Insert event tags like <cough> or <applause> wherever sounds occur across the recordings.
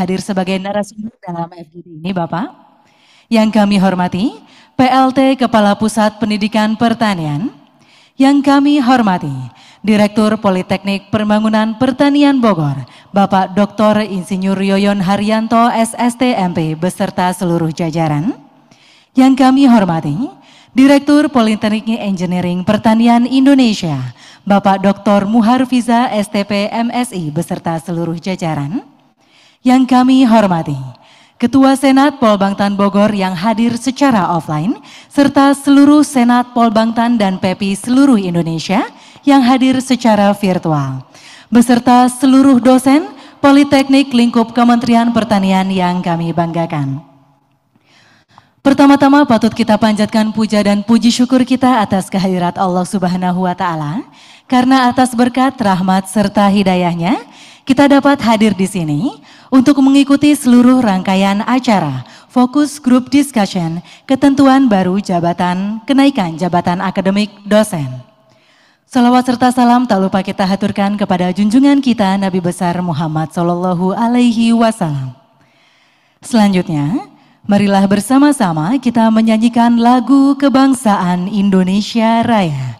hadir sebagai narasumber dalam FGD ini Bapak. Yang kami hormati PLT Kepala Pusat Pendidikan Pertanian. Yang kami hormati Direktur Politeknik Pembangunan Pertanian Bogor, Bapak Dr. Insinyur Yoyon Haryanto SST MP beserta seluruh jajaran. Yang kami hormati Direktur Politeknik Engineering Pertanian Indonesia, Bapak Dr. Muharfiza STP MSI beserta seluruh jajaran. Yang kami hormati, Ketua Senat Polbangtan Bogor yang hadir secara offline, serta seluruh Senat Polbangtan dan PEPI seluruh Indonesia yang hadir secara virtual, beserta seluruh dosen Politeknik lingkup Kementerian Pertanian yang kami banggakan. Pertama-tama patut kita panjatkan puja dan puji syukur kita atas kehadirat Allah Subhanahu wa taala karena atas berkat rahmat serta hidayahnya, kita dapat hadir di sini untuk mengikuti seluruh rangkaian acara fokus group discussion ketentuan baru jabatan kenaikan jabatan akademik dosen. Salawat serta salam tak lupa kita haturkan kepada junjungan kita Nabi besar Muhammad Sallallahu Alaihi Wasallam. Selanjutnya, marilah bersama-sama kita menyanyikan lagu kebangsaan Indonesia Raya.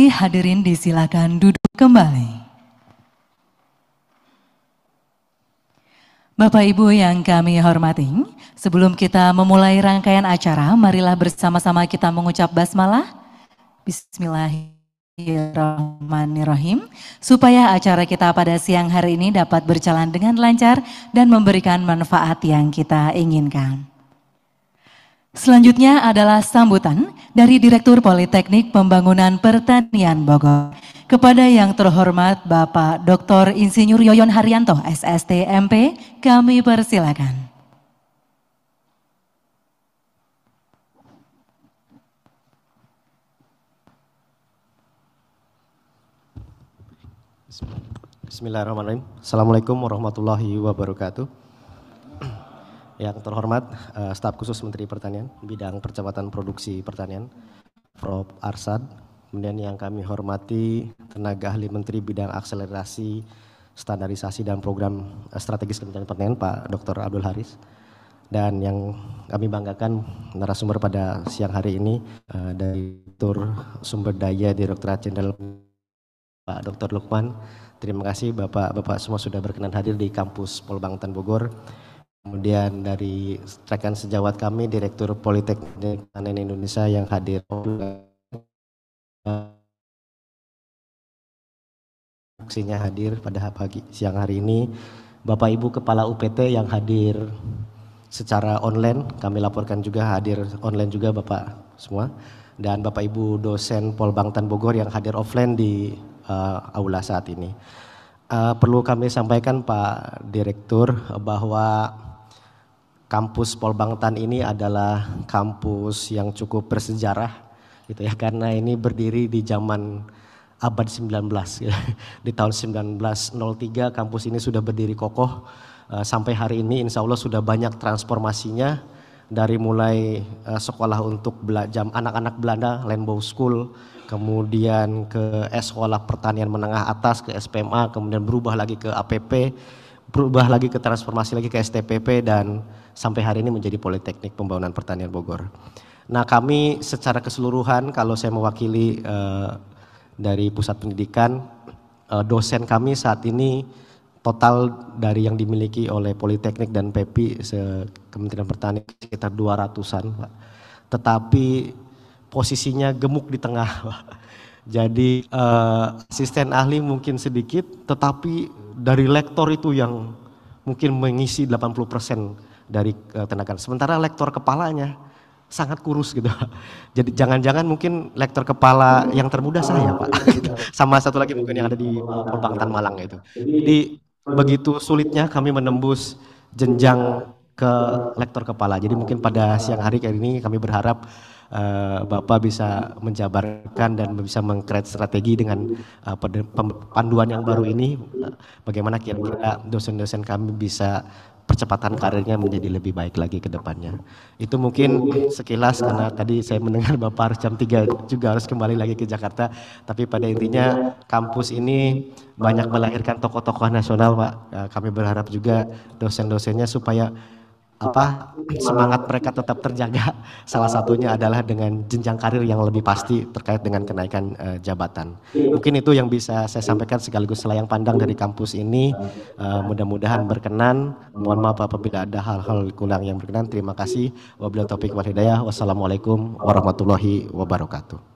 kasih hadirin disilakan duduk kembali. Bapak Ibu yang kami hormati, sebelum kita memulai rangkaian acara, marilah bersama-sama kita mengucap basmalah. Bismillahirrahmanirrahim. Bismillahirrahmanirrahim, supaya acara kita pada siang hari ini dapat berjalan dengan lancar dan memberikan manfaat yang kita inginkan. Selanjutnya adalah sambutan dari Direktur Politeknik Pembangunan Pertanian Bogor kepada yang terhormat Bapak Dr. Insinyur Yoyon Haryanto SST MP, kami persilakan. Bismillahirrahmanirrahim. Assalamualaikum warahmatullahi wabarakatuh. Yang terhormat, uh, eh, staf khusus Menteri Pertanian, bidang percepatan produksi pertanian, Prof. Arsad. Kemudian yang kami hormati, tenaga ahli Menteri bidang akselerasi, standarisasi dan program eh, strategis Kementerian Pertanian, Pak Dr. Abdul Haris. Dan yang kami banggakan narasumber pada siang hari ini uh, dari Tur Sumber Daya Direktorat Jenderal Pak Dr. Lukman. Terima kasih Bapak-Bapak semua sudah berkenan hadir di kampus Polbangtan Bogor kemudian dari rekan sejawat kami Direktur Politeknik Tanen Indonesia yang hadir aksinya hadir pada pagi siang hari ini Bapak Ibu Kepala UPT yang hadir secara online kami laporkan juga hadir online juga Bapak semua dan Bapak Ibu dosen Polbangtan Bogor yang hadir offline di uh, aula saat ini. Uh, perlu kami sampaikan Pak Direktur bahwa kampus Polbangtan ini adalah kampus yang cukup bersejarah gitu ya karena ini berdiri di zaman abad 19 ya. Gitu. <laughs> di tahun 1903 kampus ini sudah berdiri kokoh eh, sampai hari ini insya Allah sudah banyak transformasinya dari mulai eh, sekolah untuk jam anak-anak Belanda Lenbow School kemudian ke eh, sekolah pertanian menengah atas ke SPMA kemudian berubah lagi ke APP berubah lagi ke transformasi lagi ke STPP dan sampai hari ini menjadi Politeknik Pembangunan Pertanian Bogor. Nah kami secara keseluruhan kalau saya mewakili eh, dari pusat pendidikan, eh, dosen kami saat ini total dari yang dimiliki oleh Politeknik dan PEPI Kementerian Pertanian sekitar 200-an Tetapi posisinya gemuk di tengah Jadi eh, asisten ahli mungkin sedikit tetapi dari lektor itu yang mungkin mengisi 80% dari uh, tenaga. Sementara lektor kepalanya sangat kurus gitu. <laughs> Jadi jangan-jangan mungkin lektor kepala yang termuda saya, Pak. <laughs> Sama satu lagi mungkin yang ada di Perbankan Malang itu. Jadi begitu sulitnya kami menembus jenjang ke lektor kepala. Jadi mungkin pada siang hari kali ini kami berharap Eh, Bapak bisa menjabarkan dan bisa mengkreat strategi dengan eh, panduan yang baru ini eh, bagaimana kira-kira dosen-dosen kami bisa percepatan karirnya menjadi lebih baik lagi ke depannya. Itu mungkin sekilas karena tadi saya mendengar <laughs> Bapak harus jam 3 juga harus kembali lagi ke Jakarta. Tapi pada intinya kampus ini banyak melahirkan tokoh-tokoh nasional Pak. Kami berharap juga dosen-dosennya supaya apa semangat mereka tetap terjaga salah ah. satunya adalah dengan jenjang karir yang lebih pasti terkait dengan kenaikan uh, jabatan mungkin itu yang bisa saya sampaikan sekaligus selayang pandang dari kampus ini uh, mudah-mudahan berkenan mohon maaf apabila ada hal-hal kurang yang berkenan terima kasih wabillahi taufik wassalamualaikum warahmatullahi wabarakatuh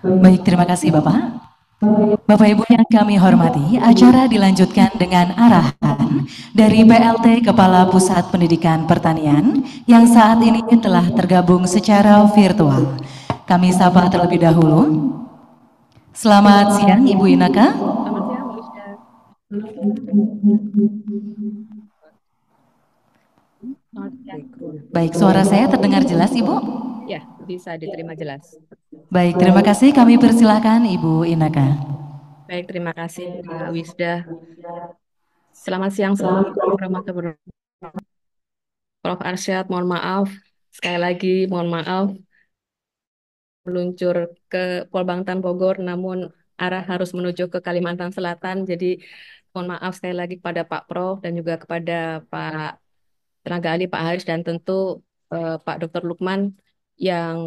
Baik, terima kasih Bapak. Bapak Ibu yang kami hormati, acara dilanjutkan dengan arahan dari PLT Kepala Pusat Pendidikan Pertanian yang saat ini telah tergabung secara virtual. Kami sapa terlebih dahulu. Selamat siang Ibu Inaka. Baik, suara saya terdengar jelas Ibu? bisa diterima jelas. Baik, terima kasih. Kami persilahkan Ibu Inaka. Baik, terima kasih Pak Wisda. Selamat siang selamat Prof. Arsyad, mohon maaf. Sekali lagi, mohon maaf. Meluncur ke Polbangtan Bogor, namun arah harus menuju ke Kalimantan Selatan. Jadi mohon maaf sekali lagi kepada Pak Prof dan juga kepada Pak Tenaga Ahli Pak Haris dan tentu eh, Pak Dr. Lukman yang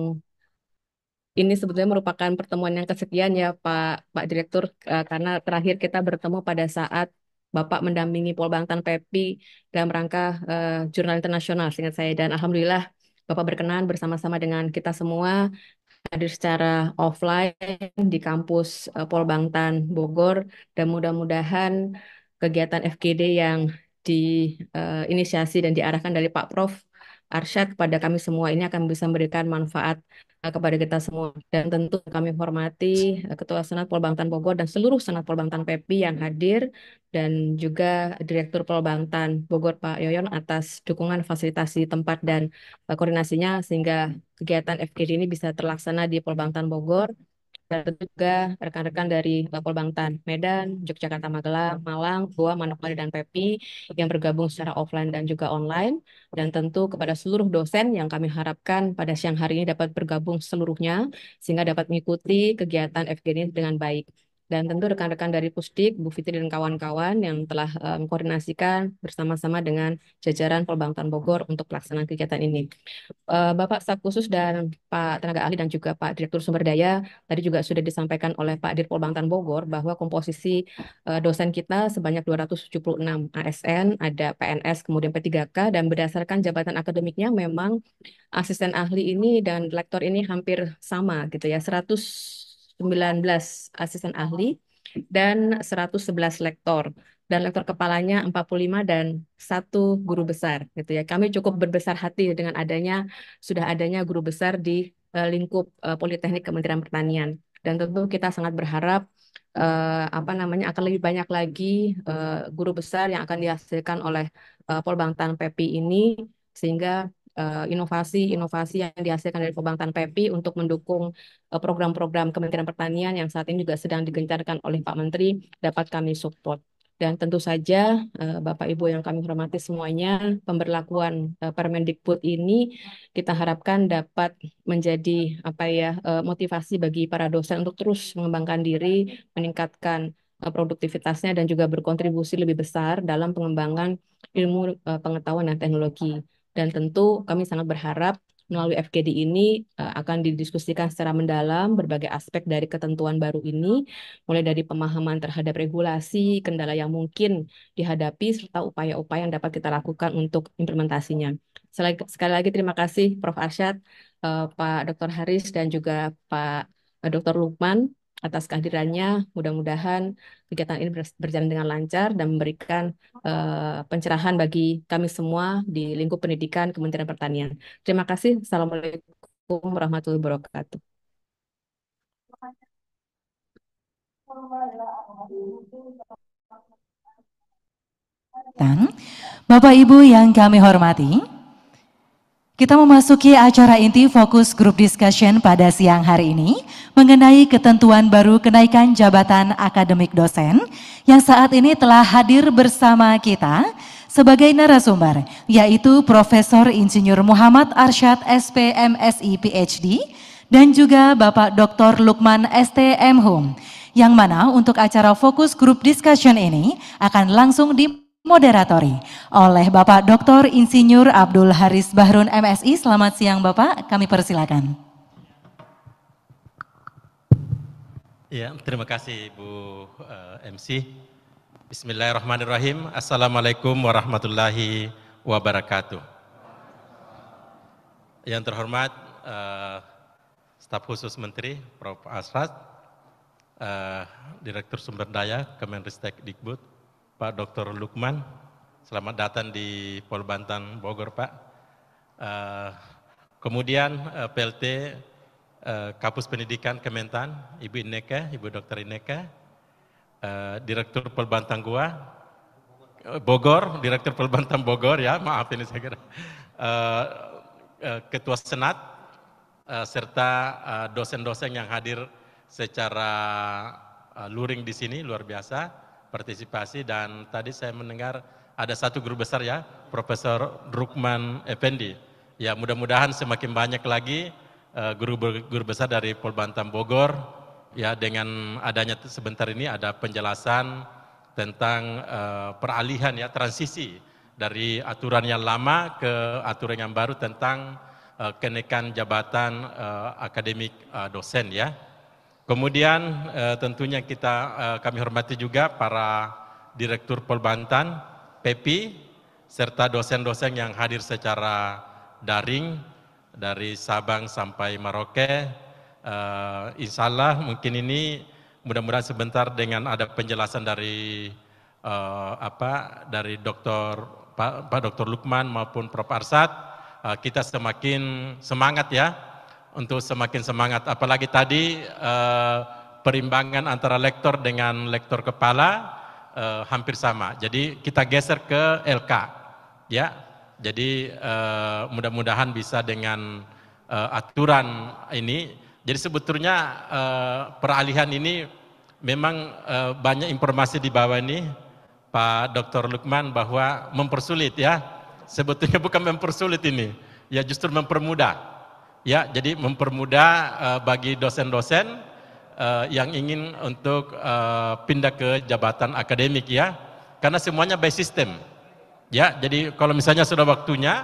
ini sebetulnya merupakan pertemuan yang kesekian ya Pak Pak Direktur eh, karena terakhir kita bertemu pada saat Bapak mendampingi Pol Bangtan Pepi dalam rangka uh, jurnal internasional seingat saya dan alhamdulillah Bapak berkenan bersama-sama dengan kita semua hadir secara offline di kampus eh, uh, Bangtan Bogor dan mudah-mudahan kegiatan FGD yang diinisiasi uh, dan diarahkan dari Pak Prof Arsyad kepada kami semua ini akan bisa memberikan manfaat eh, kepada kita semua. Dan tentu kami hormati eh, Ketua Senat Polbangtan Bogor dan seluruh Senat Polbangtan PEPI yang hadir dan juga Direktur Polbangtan Bogor Pak Yoyon atas dukungan fasilitasi tempat dan eh, koordinasinya sehingga kegiatan FGD ini bisa terlaksana di Polbangtan Bogor dan tentu juga rekan-rekan dari Bapol Bangtan, Medan, Yogyakarta, Magelang, Malang, Goa, Manokwari, dan Pepi yang bergabung secara offline dan juga online. Dan tentu kepada seluruh dosen yang kami harapkan pada siang hari ini dapat bergabung seluruhnya sehingga dapat mengikuti kegiatan FGD dengan baik dan tentu rekan-rekan dari Pusdik, Bu Fitri dan kawan-kawan yang telah um, bersama-sama dengan jajaran Polbangtan Bogor untuk pelaksanaan kegiatan ini. Uh, Bapak Staf Khusus dan Pak Tenaga Ahli dan juga Pak Direktur Sumber Daya tadi juga sudah disampaikan oleh Pak Dir Polbangtan Bogor bahwa komposisi uh, dosen kita sebanyak 276 ASN, ada PNS, kemudian P3K dan berdasarkan jabatan akademiknya memang asisten ahli ini dan lektor ini hampir sama gitu ya, 100 19 asisten ahli dan 111 lektor dan lektor kepalanya 45 dan satu guru besar gitu ya. Kami cukup berbesar hati dengan adanya sudah adanya guru besar di uh, lingkup uh, Politeknik Kementerian Pertanian dan tentu kita sangat berharap uh, apa namanya akan lebih banyak lagi uh, guru besar yang akan dihasilkan oleh uh, Polbangtan PEPI ini sehingga inovasi-inovasi eh, yang dihasilkan dari perbankan PEPI untuk mendukung eh, program-program Kementerian Pertanian yang saat ini juga sedang digencarkan oleh Pak Menteri dapat kami support. Dan tentu saja eh, Bapak Ibu yang kami hormati semuanya, pemberlakuan Permendikbud ini kita harapkan dapat menjadi apa ya motivasi bagi para dosen untuk terus mengembangkan diri, meningkatkan produktivitasnya dan juga berkontribusi lebih besar dalam pengembangan ilmu pengetahuan dan teknologi dan tentu kami sangat berharap melalui FGD ini uh, akan didiskusikan secara mendalam berbagai aspek dari ketentuan baru ini, mulai dari pemahaman terhadap regulasi, kendala yang mungkin dihadapi, serta upaya-upaya yang dapat kita lakukan untuk implementasinya. Sekali lagi terima kasih Prof. Arsyad, uh, Pak Dr. Haris, dan juga Pak eh, Dr. Lukman atas kehadirannya. Mudah-mudahan kegiatan ini berjalan dengan lancar dan memberikan uh, pencerahan bagi kami semua di lingkup pendidikan Kementerian Pertanian. Terima kasih. Assalamualaikum warahmatullahi wabarakatuh. Bapak Ibu yang kami hormati, kita memasuki acara inti fokus grup discussion pada siang hari ini mengenai ketentuan baru kenaikan jabatan akademik dosen yang saat ini telah hadir bersama kita sebagai narasumber yaitu Profesor Insinyur Muhammad Arsyad SPMSI PhD dan juga Bapak Dr. Lukman STM Hum yang mana untuk acara fokus grup discussion ini akan langsung di moderatori oleh Bapak Dr. Insinyur Abdul Haris Bahrun MSI. Selamat siang Bapak, kami persilakan. Ya, terima kasih Bu uh, eh, MC. Bismillahirrahmanirrahim. Assalamualaikum warahmatullahi wabarakatuh. Yang terhormat uh, staf khusus Menteri Prof. Asrat, uh, eh, Direktur Sumber Daya Kemenristek Dikbud, Pak Dr. Lukman. Selamat datang di Polbantan Bogor, Pak. Uh, kemudian uh, eh, PLT uh, eh, Kapus Pendidikan Kementan, Ibu Ineka, Ibu Dr. Ineka, uh, Direktur Polbantan Gua, Bogor, Direktur Polbantan Bogor ya, maaf ini saya kira. Uh, uh, Ketua Senat, uh, serta dosen-dosen yang hadir secara luring di sini, luar biasa partisipasi dan tadi saya mendengar ada satu guru besar ya, Profesor Rukman Effendi. Ya mudah-mudahan semakin banyak lagi guru-guru eh, besar dari Polbantam Bogor ya dengan adanya sebentar ini ada penjelasan tentang eh, peralihan ya transisi dari aturan yang lama ke aturan yang baru tentang eh, kenaikan jabatan akademik dosen ya. Kemudian eh, tentunya kita eh, kami hormati juga para Direktur Polbantan, PEPI, serta dosen-dosen yang hadir secara daring dari Sabang sampai Maroke. Eh, insya Allah mungkin ini mudah-mudahan sebentar dengan ada penjelasan dari eh, apa dari Dr. Pak, Pak Dr. Lukman maupun Prof. Arsad, eh, kita semakin semangat ya untuk semakin semangat. Apalagi tadi eh, perimbangan antara lektor dengan lektor kepala eh, hampir sama. Jadi kita geser ke LK, ya. Jadi eh, mudah-mudahan bisa dengan aturan ini. Jadi sebetulnya peralihan ini memang banyak informasi di bawah ini Pak Dr. Lukman bahwa mempersulit ya. Sebetulnya <laughs> bukan mempersulit ini, ya justru mempermudah Ya, jadi mempermudah uh, bagi dosen-dosen uh, yang ingin untuk uh, pindah ke jabatan akademik ya. Karena semuanya by system. Ya, jadi kalau misalnya sudah waktunya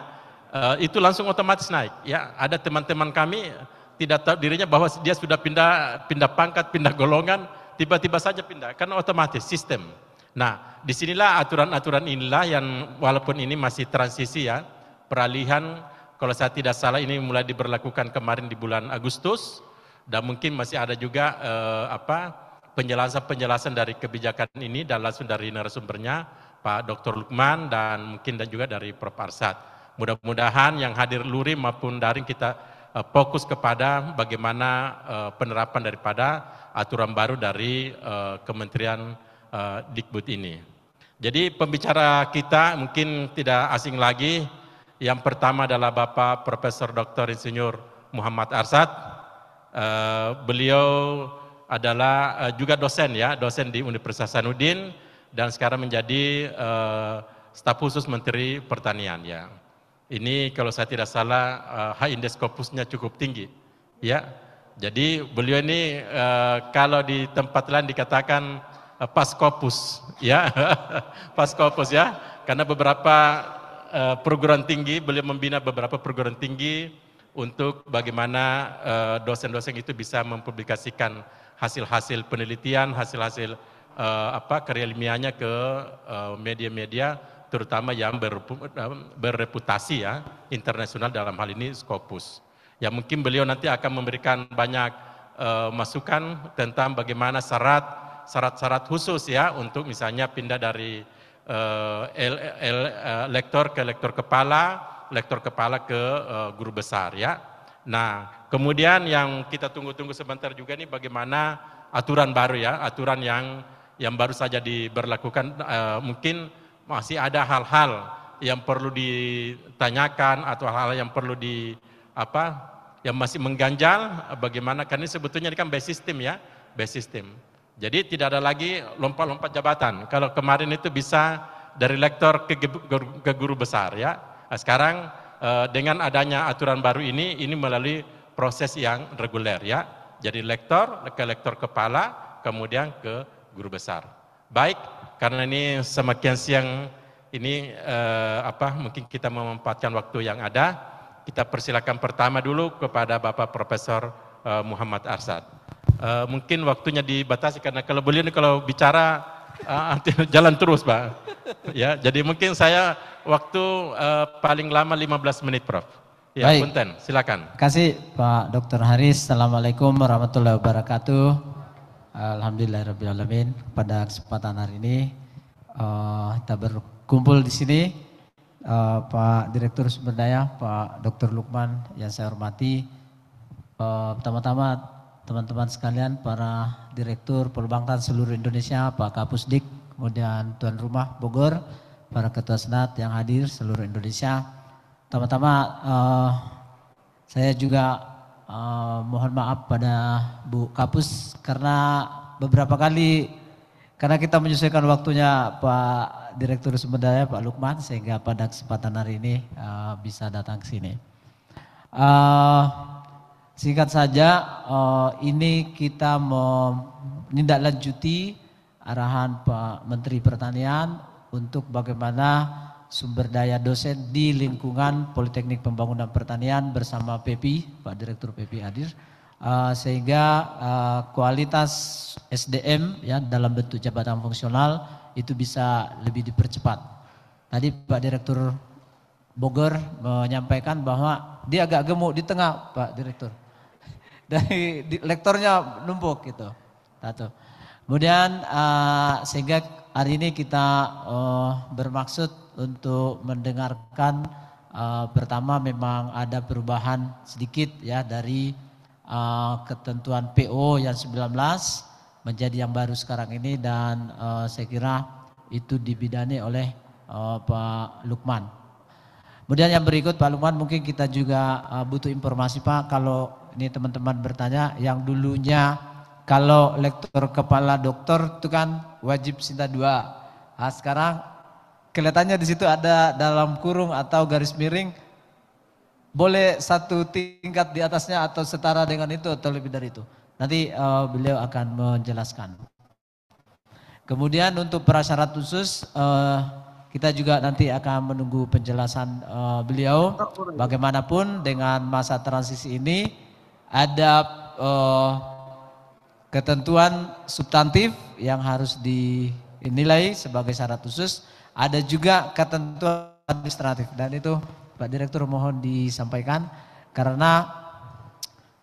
uh, itu langsung otomatis naik ya. Ada teman-teman kami tidak tahu dirinya bahwa dia sudah pindah pindah pangkat, pindah golongan, tiba-tiba saja pindah karena otomatis sistem. Nah, disinilah aturan-aturan inilah yang walaupun ini masih transisi ya, peralihan kalau saya tidak salah ini mulai diberlakukan kemarin di bulan Agustus dan mungkin masih ada juga eh, apa penjelasan-penjelasan dari kebijakan ini dan langsung dari narasumbernya Pak Dr. Lukman dan mungkin dan juga dari Prof. Arsad. Mudah-mudahan yang hadir luri maupun daring kita eh, fokus kepada bagaimana eh, penerapan daripada aturan baru dari eh, Kementerian eh, Dikbud ini. Jadi pembicara kita mungkin tidak asing lagi yang pertama adalah Bapak Profesor Dr. Insinyur Muhammad Arsad. Eh, beliau adalah eh, juga dosen ya, dosen di Universitas Sanudin dan sekarang menjadi eh, staf khusus Menteri Pertanian ya. Ini kalau saya tidak salah high index kopusnya cukup tinggi ya. Jadi beliau ini kalau di tempat lain dikatakan pas kopus ya. <laughs> pas kopus ya karena beberapa Eh, perguruan tinggi, beliau membina beberapa perguruan tinggi untuk bagaimana eh, dosen-dosen itu bisa mempublikasikan hasil-hasil penelitian, hasil-hasil eh, apa karya ilmiahnya ke media-media terutama yang bereputasi ya internasional dalam hal ini Scopus. Ya mungkin beliau nanti akan memberikan banyak masukan tentang bagaimana syarat-syarat khusus ya untuk misalnya pindah dari Eh, eh, lektor ke lektor kepala, lektor kepala ke eh, guru besar ya. Nah, kemudian yang kita tunggu-tunggu sebentar juga nih bagaimana aturan baru ya, aturan yang yang baru saja diberlakukan mungkin masih ada hal-hal yang perlu ditanyakan atau hal-hal yang perlu di apa yang masih mengganjal bagaimana karena sebetulnya ini kan base system ya, base system. Jadi tidak ada lagi lompat-lompat jabatan. Kalau kemarin itu bisa dari lektor ke, ke guru besar ya. Nah, sekarang eh, dengan adanya aturan baru ini, ini melalui proses yang reguler ya. Jadi lektor ke lektor kepala, kemudian ke guru besar. Baik, karena ini semakin siang ini eh, apa mungkin kita memanfaatkan waktu yang ada. Kita persilakan pertama dulu kepada Bapak Profesor Eh, Muhammad Arsad. Uh, mungkin waktunya dibatasi karena kalau beliau ini kalau bicara uh, <laughs> jalan terus Pak. ya, jadi mungkin saya waktu uh, paling lama 15 menit Prof. Ya, Baik. Punten, silakan. Kasih Pak Dr. Haris. Assalamualaikum warahmatullahi wabarakatuh. Alhamdulillahirrahmanirrahim. Pada kesempatan hari ini uh, kita berkumpul di sini. Uh, Pak Direktur Sumber Daya, Pak Dr. Lukman yang saya hormati, Eh, pertama-tama teman-teman sekalian, para direktur perbankan seluruh Indonesia, Pak Kapusdik, kemudian tuan rumah Bogor, para ketua senat yang hadir seluruh Indonesia. Pertama-tama uh, saya juga uh, mohon maaf pada Bu Kapus karena beberapa kali karena kita menyesuaikan waktunya Pak Direktur Sumber Daya Pak Lukman sehingga pada kesempatan hari ini uh, bisa datang ke sini. Uh, Singkat saja, eh, ini kita menindaklanjuti arahan Pak Menteri Pertanian untuk bagaimana sumber daya dosen di lingkungan Politeknik Pembangunan Pertanian bersama PPI, Pak Direktur PPI hadir, eh, sehingga eh, kualitas SDM ya dalam bentuk jabatan fungsional itu bisa lebih dipercepat. Tadi Pak Direktur Bogor menyampaikan bahwa dia agak gemuk di tengah, Pak Direktur dari di, lektornya numpuk gitu. Satu. Kemudian uh, sehingga hari ini kita uh, bermaksud untuk mendengarkan uh, pertama memang ada perubahan sedikit ya dari uh, ketentuan PO yang 19 menjadi yang baru sekarang ini dan uh, saya kira itu dibidani oleh uh, Pak Lukman. Kemudian yang berikut Pak Lukman mungkin kita juga uh, butuh informasi Pak kalau ini teman-teman bertanya yang dulunya kalau lektor kepala dokter itu kan wajib cinta dua. Nah, sekarang kelihatannya di situ ada dalam kurung atau garis miring boleh satu tingkat di atasnya atau setara dengan itu atau lebih dari itu. Nanti uh, beliau akan menjelaskan. Kemudian untuk prasyarat khusus uh, kita juga nanti akan menunggu penjelasan uh, beliau. Bagaimanapun dengan masa transisi ini ada uh, eh, ketentuan substantif yang harus dinilai sebagai syarat khusus, ada juga ketentuan administratif dan itu Pak Direktur mohon disampaikan karena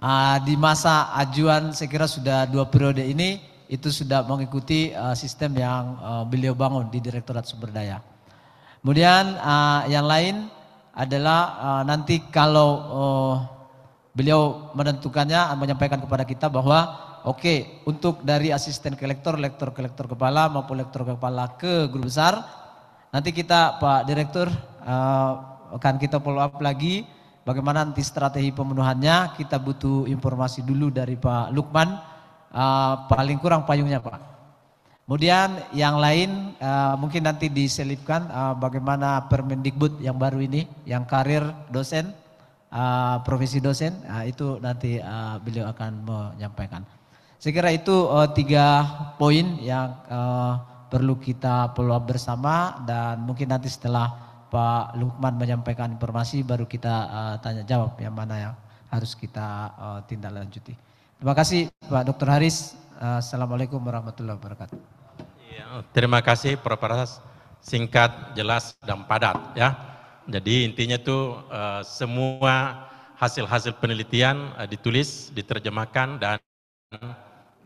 uh, di masa ajuan saya kira sudah dua periode ini itu sudah mengikuti uh, sistem yang uh, beliau bangun di Direktorat Sumber Daya. Kemudian uh, yang lain adalah uh, nanti kalau uh, beliau menentukannya menyampaikan kepada kita bahwa oke okay, untuk dari asisten kolektor, lektor kolektor kepala maupun lektor kepala ke guru besar nanti kita Pak Direktur uh, akan kita follow up lagi bagaimana nanti strategi pemenuhannya kita butuh informasi dulu dari Pak Lukman uh, paling kurang payungnya Pak. Kemudian yang lain uh, mungkin nanti diselipkan uh, bagaimana Permendikbud yang baru ini yang karir dosen uh, profesi dosen, uh, itu nanti uh, beliau akan menyampaikan. Saya kira itu uh, tiga poin yang uh, perlu kita follow bersama dan mungkin nanti setelah Pak Lukman menyampaikan informasi baru kita uh, tanya jawab yang mana yang harus kita uh, tindak lanjuti. Terima kasih Pak Dr. Haris. Assalamualaikum warahmatullahi wabarakatuh. Iya, terima kasih Prof. Singkat, jelas dan padat ya. Jadi intinya tuh eh, semua hasil-hasil penelitian eh, ditulis, diterjemahkan dan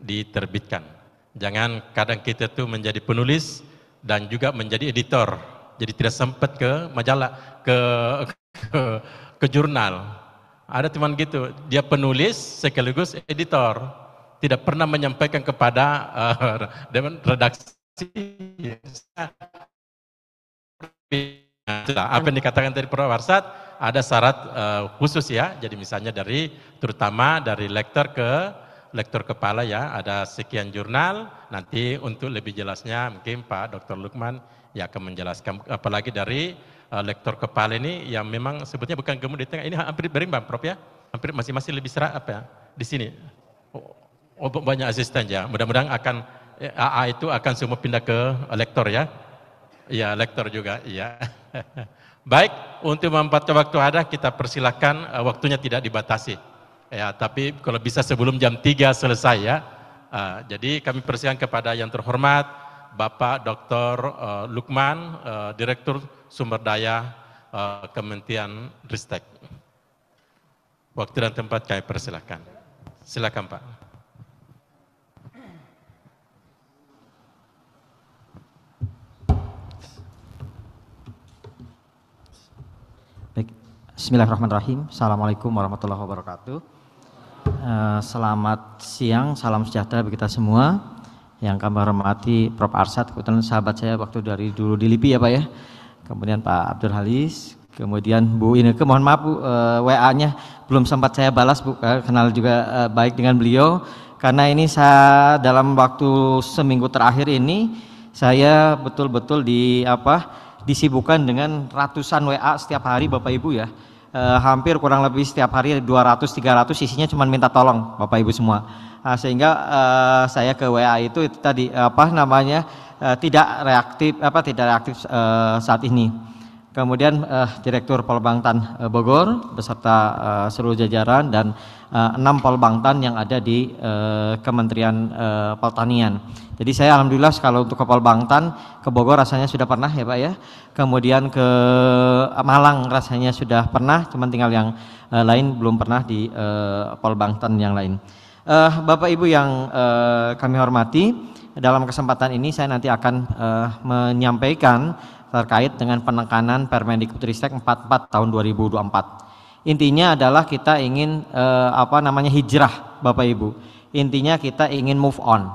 diterbitkan. Jangan kadang kita tuh menjadi penulis dan juga menjadi editor. Jadi tidak sempat ke majalah, ke ke, ke jurnal. Ada teman gitu, dia penulis sekaligus editor. Tidak pernah menyampaikan kepada uh, <laughs> redaksi Nah, apa yang dikatakan tadi Prof. Warsat, ada syarat uh, khusus ya. Jadi misalnya dari terutama dari lektor ke lektor kepala ya, ada sekian jurnal. Nanti untuk lebih jelasnya mungkin Pak Dr. Lukman ya akan menjelaskan apalagi dari uh, lektor kepala ini yang memang sebutnya bukan gemuk di tengah. Ini hampir berimbang Prof ya. Hampir masih masing lebih serat apa ya di sini. Oh, oh banyak asisten ya. Mudah-mudahan akan AA eh, itu akan semua pindah ke lektor ya. ya lektor juga, iya. <laughs> Baik, untuk memanfaatkan waktu ada kita persilahkan eh, waktunya tidak dibatasi. Ya, tapi kalau bisa sebelum jam 3 selesai ya. Eh, jadi kami persilahkan kepada yang terhormat Bapak Dr. Eh, Lukman, Direktur Sumber Daya Kementerian Ristek. Waktu dan tempat kami persilahkan. Silakan Pak. Bismillahirrahmanirrahim. Assalamualaikum warahmatullahi wabarakatuh. Eh, selamat siang, salam sejahtera bagi kita semua. Yang kami hormati Prof. Arsad, kebetulan sahabat saya waktu dari dulu di LIPI ya Pak ya. Kemudian Pak Abdul Halis, kemudian Bu Ineke, mohon maaf Bu, eh, WA-nya belum sempat saya balas Bu, kenal juga eh, baik dengan beliau. Karena ini saya dalam waktu seminggu terakhir ini, saya betul-betul di apa disibukkan dengan ratusan WA setiap hari Bapak Ibu ya eh, hampir kurang lebih setiap hari 200-300 isinya cuma minta tolong Bapak Ibu semua. Nah, sehingga eh, saya ke WA itu, itu tadi apa namanya eh, tidak reaktif apa tidak reaktif eh, saat ini. Kemudian uh, Direktur Polbangtan uh, Bogor beserta uh, seluruh jajaran dan uh, enam Polbangtan yang ada di uh, Kementerian uh, Pertanian. Jadi saya alhamdulillah kalau untuk ke Polbangtan ke Bogor rasanya sudah pernah ya Pak ya. Kemudian ke Malang rasanya sudah pernah, cuman tinggal yang uh, lain belum pernah di uh, Polbangtan yang lain. Uh, Bapak Ibu yang uh, kami hormati, dalam kesempatan ini saya nanti akan uh, menyampaikan terkait dengan penekanan Permendikbudristek 44 tahun 2024. Intinya adalah kita ingin eh, apa namanya hijrah Bapak Ibu. Intinya kita ingin move on.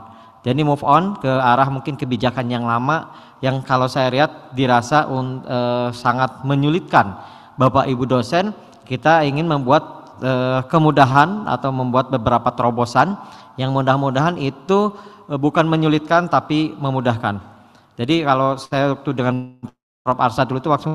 Jadi move on ke arah mungkin kebijakan yang lama yang kalau saya lihat dirasa un, eh, sangat menyulitkan Bapak Ibu dosen kita ingin membuat eh, kemudahan atau membuat beberapa terobosan yang mudah-mudahan itu eh, bukan menyulitkan tapi memudahkan. Jadi kalau saya waktu dengan Prof Arsa dulu itu waktu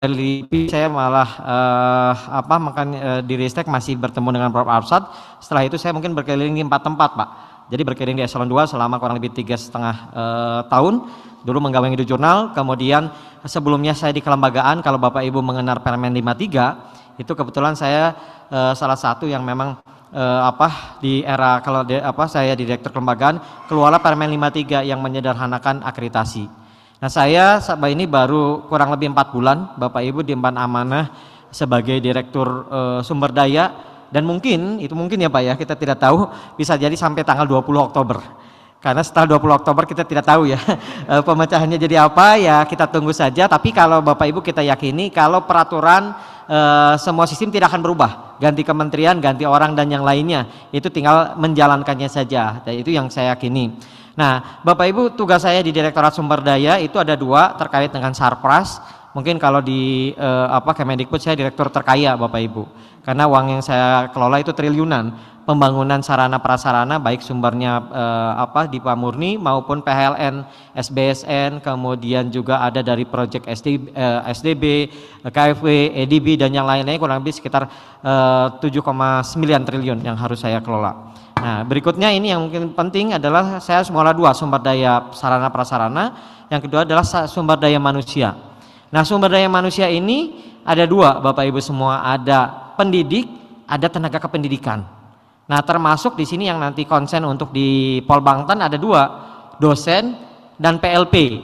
LIPI saya malah uh, apa makan uh, di Ristek masih bertemu dengan Prof Arsad. Setelah itu saya mungkin berkeliling di empat tempat, Pak. Jadi berkeliling di eselon 2 selama kurang lebih tiga setengah eh, tahun. Dulu menggawangi di jurnal, kemudian sebelumnya saya di kelembagaan. Kalau Bapak Ibu mengenal Permen 53, itu kebetulan saya uh, salah satu yang memang eh, apa di era kalau di, apa saya direktur kelembagaan keluarlah Permen 53 yang menyederhanakan akreditasi. Nah, saya saat ini baru kurang lebih empat bulan Bapak Ibu diemban amanah sebagai direktur eh, sumber daya dan mungkin itu mungkin ya Pak ya kita tidak tahu bisa jadi sampai tanggal 20 Oktober karena setelah 20 Oktober kita tidak tahu ya <laughs> eh, pemecahannya jadi apa ya kita tunggu saja tapi kalau Bapak Ibu kita yakini kalau peraturan Eh, semua sistem tidak akan berubah. Ganti kementerian, ganti orang dan yang lainnya. Itu tinggal menjalankannya saja. Dan itu yang saya yakini. Nah, Bapak Ibu tugas saya di Direktorat Sumber Daya itu ada dua terkait dengan Sarpras mungkin kalau di eh, apa Kemendikbud saya direktur terkaya Bapak Ibu. Karena uang yang saya kelola itu triliunan. Pembangunan sarana prasarana baik sumbernya eh, apa di Pamurni maupun PLN SBSN, kemudian juga ada dari proyek SD, eh, SDB, KFW, EDB dan yang lainnya kurang lebih sekitar eh, 7,9 triliun yang harus saya kelola. Nah, berikutnya ini yang mungkin penting adalah saya semula dua sumber daya sarana prasarana, yang kedua adalah sumber daya manusia. Nah sumber daya manusia ini ada dua Bapak Ibu semua, ada pendidik, ada tenaga kependidikan. Nah termasuk di sini yang nanti konsen untuk di Polbangtan ada dua, dosen dan PLP.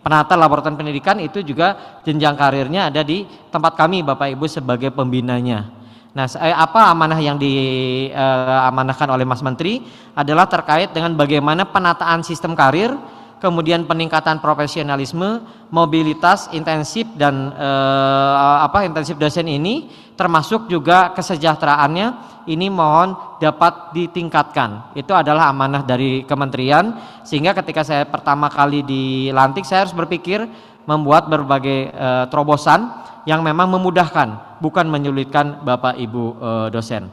Penata laboratorium pendidikan itu juga jenjang karirnya ada di tempat kami Bapak Ibu sebagai pembinanya. Nah, eh, apa amanah yang diamanahkan eh, oleh Mas Menteri adalah terkait dengan bagaimana penataan sistem karir kemudian peningkatan profesionalisme, mobilitas intensif dan eh, apa intensif dosen ini termasuk juga kesejahteraannya ini mohon dapat ditingkatkan. Itu adalah amanah dari kementerian sehingga ketika saya pertama kali dilantik saya harus berpikir membuat berbagai eh, terobosan yang memang memudahkan bukan menyulitkan Bapak Ibu eh, dosen.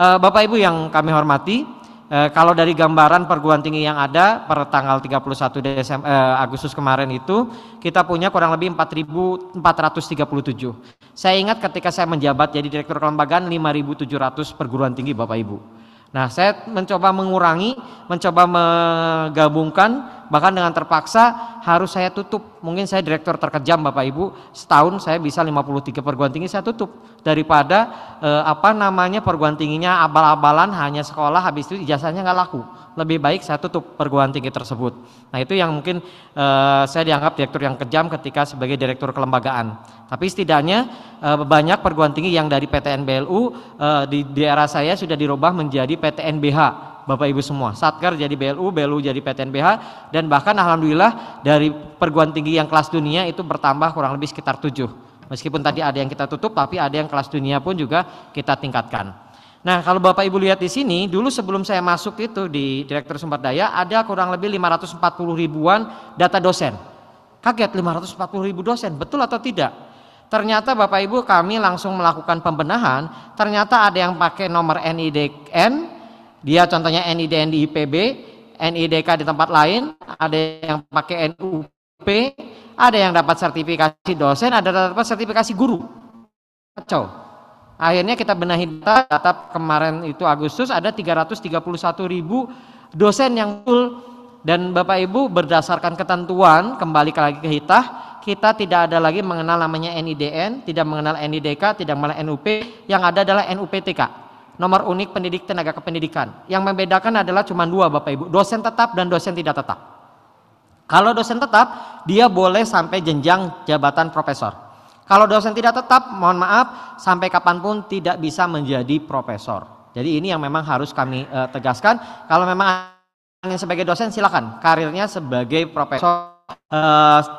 Eh, Bapak Ibu yang kami hormati, e, kalau dari gambaran perguruan tinggi yang ada per tanggal 31 Desember e, Agustus kemarin itu kita punya kurang lebih 4.437. Saya ingat ketika saya menjabat jadi direktur kelembagaan 5.700 perguruan tinggi Bapak Ibu. Nah, saya mencoba mengurangi, mencoba menggabungkan, bahkan dengan terpaksa harus saya tutup. Mungkin saya direktur terkejam Bapak Ibu, setahun saya bisa 53 perguruan tinggi saya tutup daripada eh, apa namanya perguruan tingginya abal-abalan hanya sekolah habis itu ijazahnya nggak laku lebih baik saya tutup perguruan tinggi tersebut. Nah itu yang mungkin eh, saya dianggap direktur yang kejam ketika sebagai direktur kelembagaan. Tapi setidaknya eh, banyak perguruan tinggi yang dari PTNBLU eh, di daerah saya sudah dirubah menjadi PTNBH. Bapak Ibu semua, Satker jadi BLU, BLU jadi PTNBH, dan bahkan Alhamdulillah dari perguruan tinggi yang kelas dunia itu bertambah kurang lebih sekitar tujuh. Meskipun tadi ada yang kita tutup, tapi ada yang kelas dunia pun juga kita tingkatkan. Nah, kalau Bapak Ibu lihat di sini, dulu sebelum saya masuk itu di Direktur Sumber Daya ada kurang lebih 540 ribuan data dosen. Kaget 540 ribu dosen, betul atau tidak? Ternyata Bapak Ibu kami langsung melakukan pembenahan, ternyata ada yang pakai nomor NIDN, dia contohnya NIDN di IPB, NIDK di tempat lain, ada yang pakai NUP, ada yang dapat sertifikasi dosen, ada yang dapat sertifikasi guru. Kacau. Akhirnya kita benahi data, data kemarin itu Agustus ada 331 ribu dosen yang full dan Bapak Ibu berdasarkan ketentuan kembali lagi ke hitah kita tidak ada lagi mengenal namanya NIDN, tidak mengenal NIDK, tidak mengenal NUP, yang ada adalah NUPTK, nomor unik pendidik tenaga kependidikan. Yang membedakan adalah cuma dua Bapak Ibu, dosen tetap dan dosen tidak tetap. Kalau dosen tetap, dia boleh sampai jenjang jabatan profesor. Kalau dosen tidak tetap, mohon maaf, sampai kapanpun tidak bisa menjadi profesor. Jadi ini yang memang harus kami e, tegaskan. Kalau memang ingin sebagai dosen silakan, karirnya sebagai profesor e,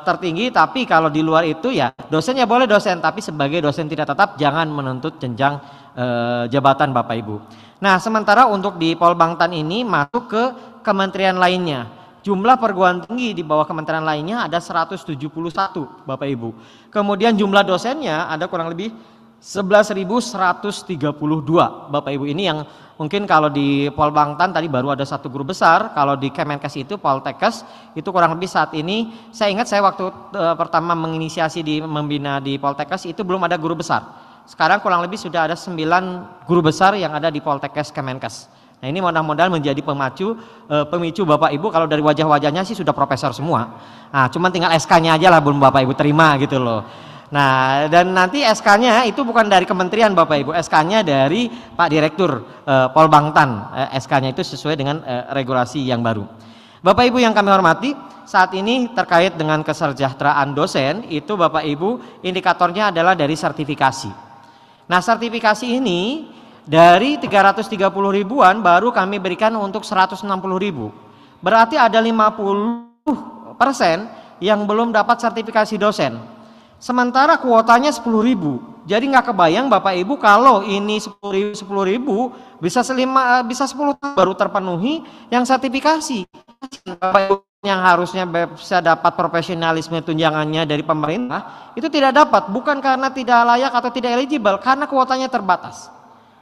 tertinggi. Tapi kalau di luar itu ya dosennya boleh dosen, tapi sebagai dosen tidak tetap jangan menuntut jenjang e, jabatan bapak ibu. Nah sementara untuk di Polbangtan ini masuk ke kementerian lainnya. Jumlah perguruan tinggi di bawah kementerian lainnya ada 171, Bapak Ibu. Kemudian jumlah dosennya ada kurang lebih 11.132 Bapak Ibu ini yang mungkin kalau di Polbangtan tadi baru ada satu guru besar kalau di Kemenkes itu Poltekkes itu kurang lebih saat ini saya ingat saya waktu eh, pertama menginisiasi di membina di Poltekkes itu belum ada guru besar sekarang kurang lebih sudah ada 9 guru besar yang ada di Poltekkes Kemenkes Nah ini modal modal menjadi pemacu, e, pemicu Bapak Ibu kalau dari wajah-wajahnya sih sudah profesor semua. Nah cuman tinggal SK-nya aja lah belum Bapak Ibu terima gitu loh. Nah dan nanti SK-nya itu bukan dari kementerian Bapak Ibu, SK-nya dari Pak Direktur e, eh, Polbangtan. E, eh, SK-nya itu sesuai dengan e, regulasi yang baru. Bapak Ibu yang kami hormati, saat ini terkait dengan kesejahteraan dosen itu Bapak Ibu indikatornya adalah dari sertifikasi. Nah sertifikasi ini dari 330 ribuan baru kami berikan untuk 160 ribu. Berarti ada 50 persen yang belum dapat sertifikasi dosen. Sementara kuotanya 10 ribu. Jadi nggak kebayang Bapak Ibu kalau ini 10 ribu, 10 ribu bisa, selima, eh, bisa 10 tahun baru terpenuhi yang sertifikasi. Bapak Ibu yang harusnya bisa dapat profesionalisme tunjangannya dari pemerintah itu tidak dapat bukan karena tidak layak atau tidak eligible karena kuotanya terbatas.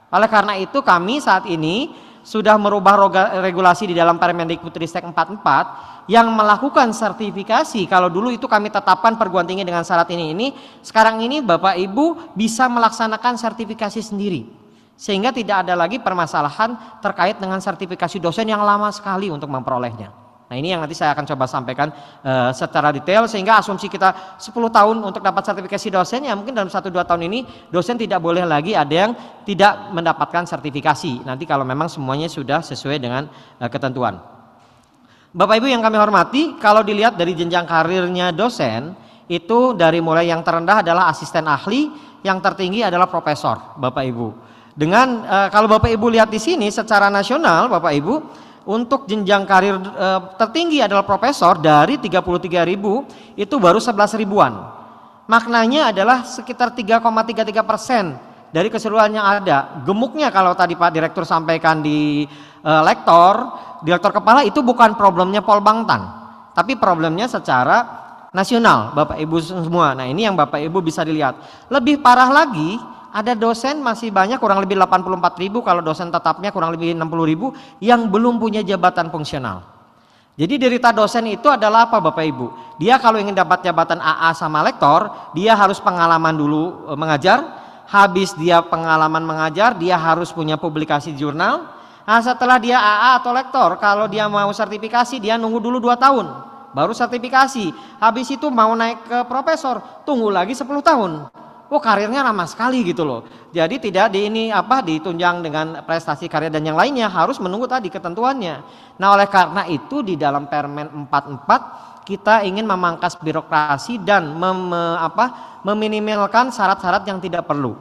Oleh karena itu kami saat ini sudah merubah regulasi di dalam Permendikbudristek 44 yang melakukan sertifikasi. Kalau dulu itu kami tetapkan perguruan tinggi dengan syarat ini ini, sekarang ini Bapak Ibu bisa melaksanakan sertifikasi sendiri. Sehingga tidak ada lagi permasalahan terkait dengan sertifikasi dosen yang lama sekali untuk memperolehnya. Nah ini yang nanti saya akan coba sampaikan uh, secara detail sehingga asumsi kita 10 tahun untuk dapat sertifikasi dosen ya mungkin dalam 1-2 tahun ini dosen tidak boleh lagi ada yang tidak mendapatkan sertifikasi nanti kalau memang semuanya sudah sesuai dengan uh, ketentuan. Bapak Ibu yang kami hormati kalau dilihat dari jenjang karirnya dosen itu dari mulai yang terendah adalah asisten ahli yang tertinggi adalah profesor Bapak Ibu. Dengan uh, kalau Bapak Ibu lihat di sini secara nasional Bapak Ibu untuk jenjang karir e, tertinggi adalah profesor dari 33.000 itu baru 11 ribuan. Maknanya adalah sekitar 3,33 persen dari keseluruhan yang ada. Gemuknya kalau tadi Pak Direktur sampaikan di e, lektor, direktur kepala itu bukan problemnya Pol Polbangtan, tapi problemnya secara nasional Bapak Ibu semua. Nah ini yang Bapak Ibu bisa dilihat. Lebih parah lagi ada dosen masih banyak kurang lebih 84 ribu kalau dosen tetapnya kurang lebih 60 ribu yang belum punya jabatan fungsional. Jadi derita dosen itu adalah apa Bapak Ibu? Dia kalau ingin dapat jabatan AA sama lektor, dia harus pengalaman dulu e, mengajar, habis dia pengalaman mengajar, dia harus punya publikasi jurnal. Nah, setelah dia AA atau lektor, kalau dia mau sertifikasi, dia nunggu dulu 2 tahun, baru sertifikasi. Habis itu mau naik ke profesor, tunggu lagi 10 tahun oh karirnya ramah sekali gitu loh. Jadi tidak di ini apa ditunjang dengan prestasi karya dan yang lainnya harus menunggu tadi ketentuannya. Nah, oleh karena itu di dalam Permen 44 kita ingin memangkas birokrasi dan mem, apa meminimalkan syarat-syarat yang tidak perlu.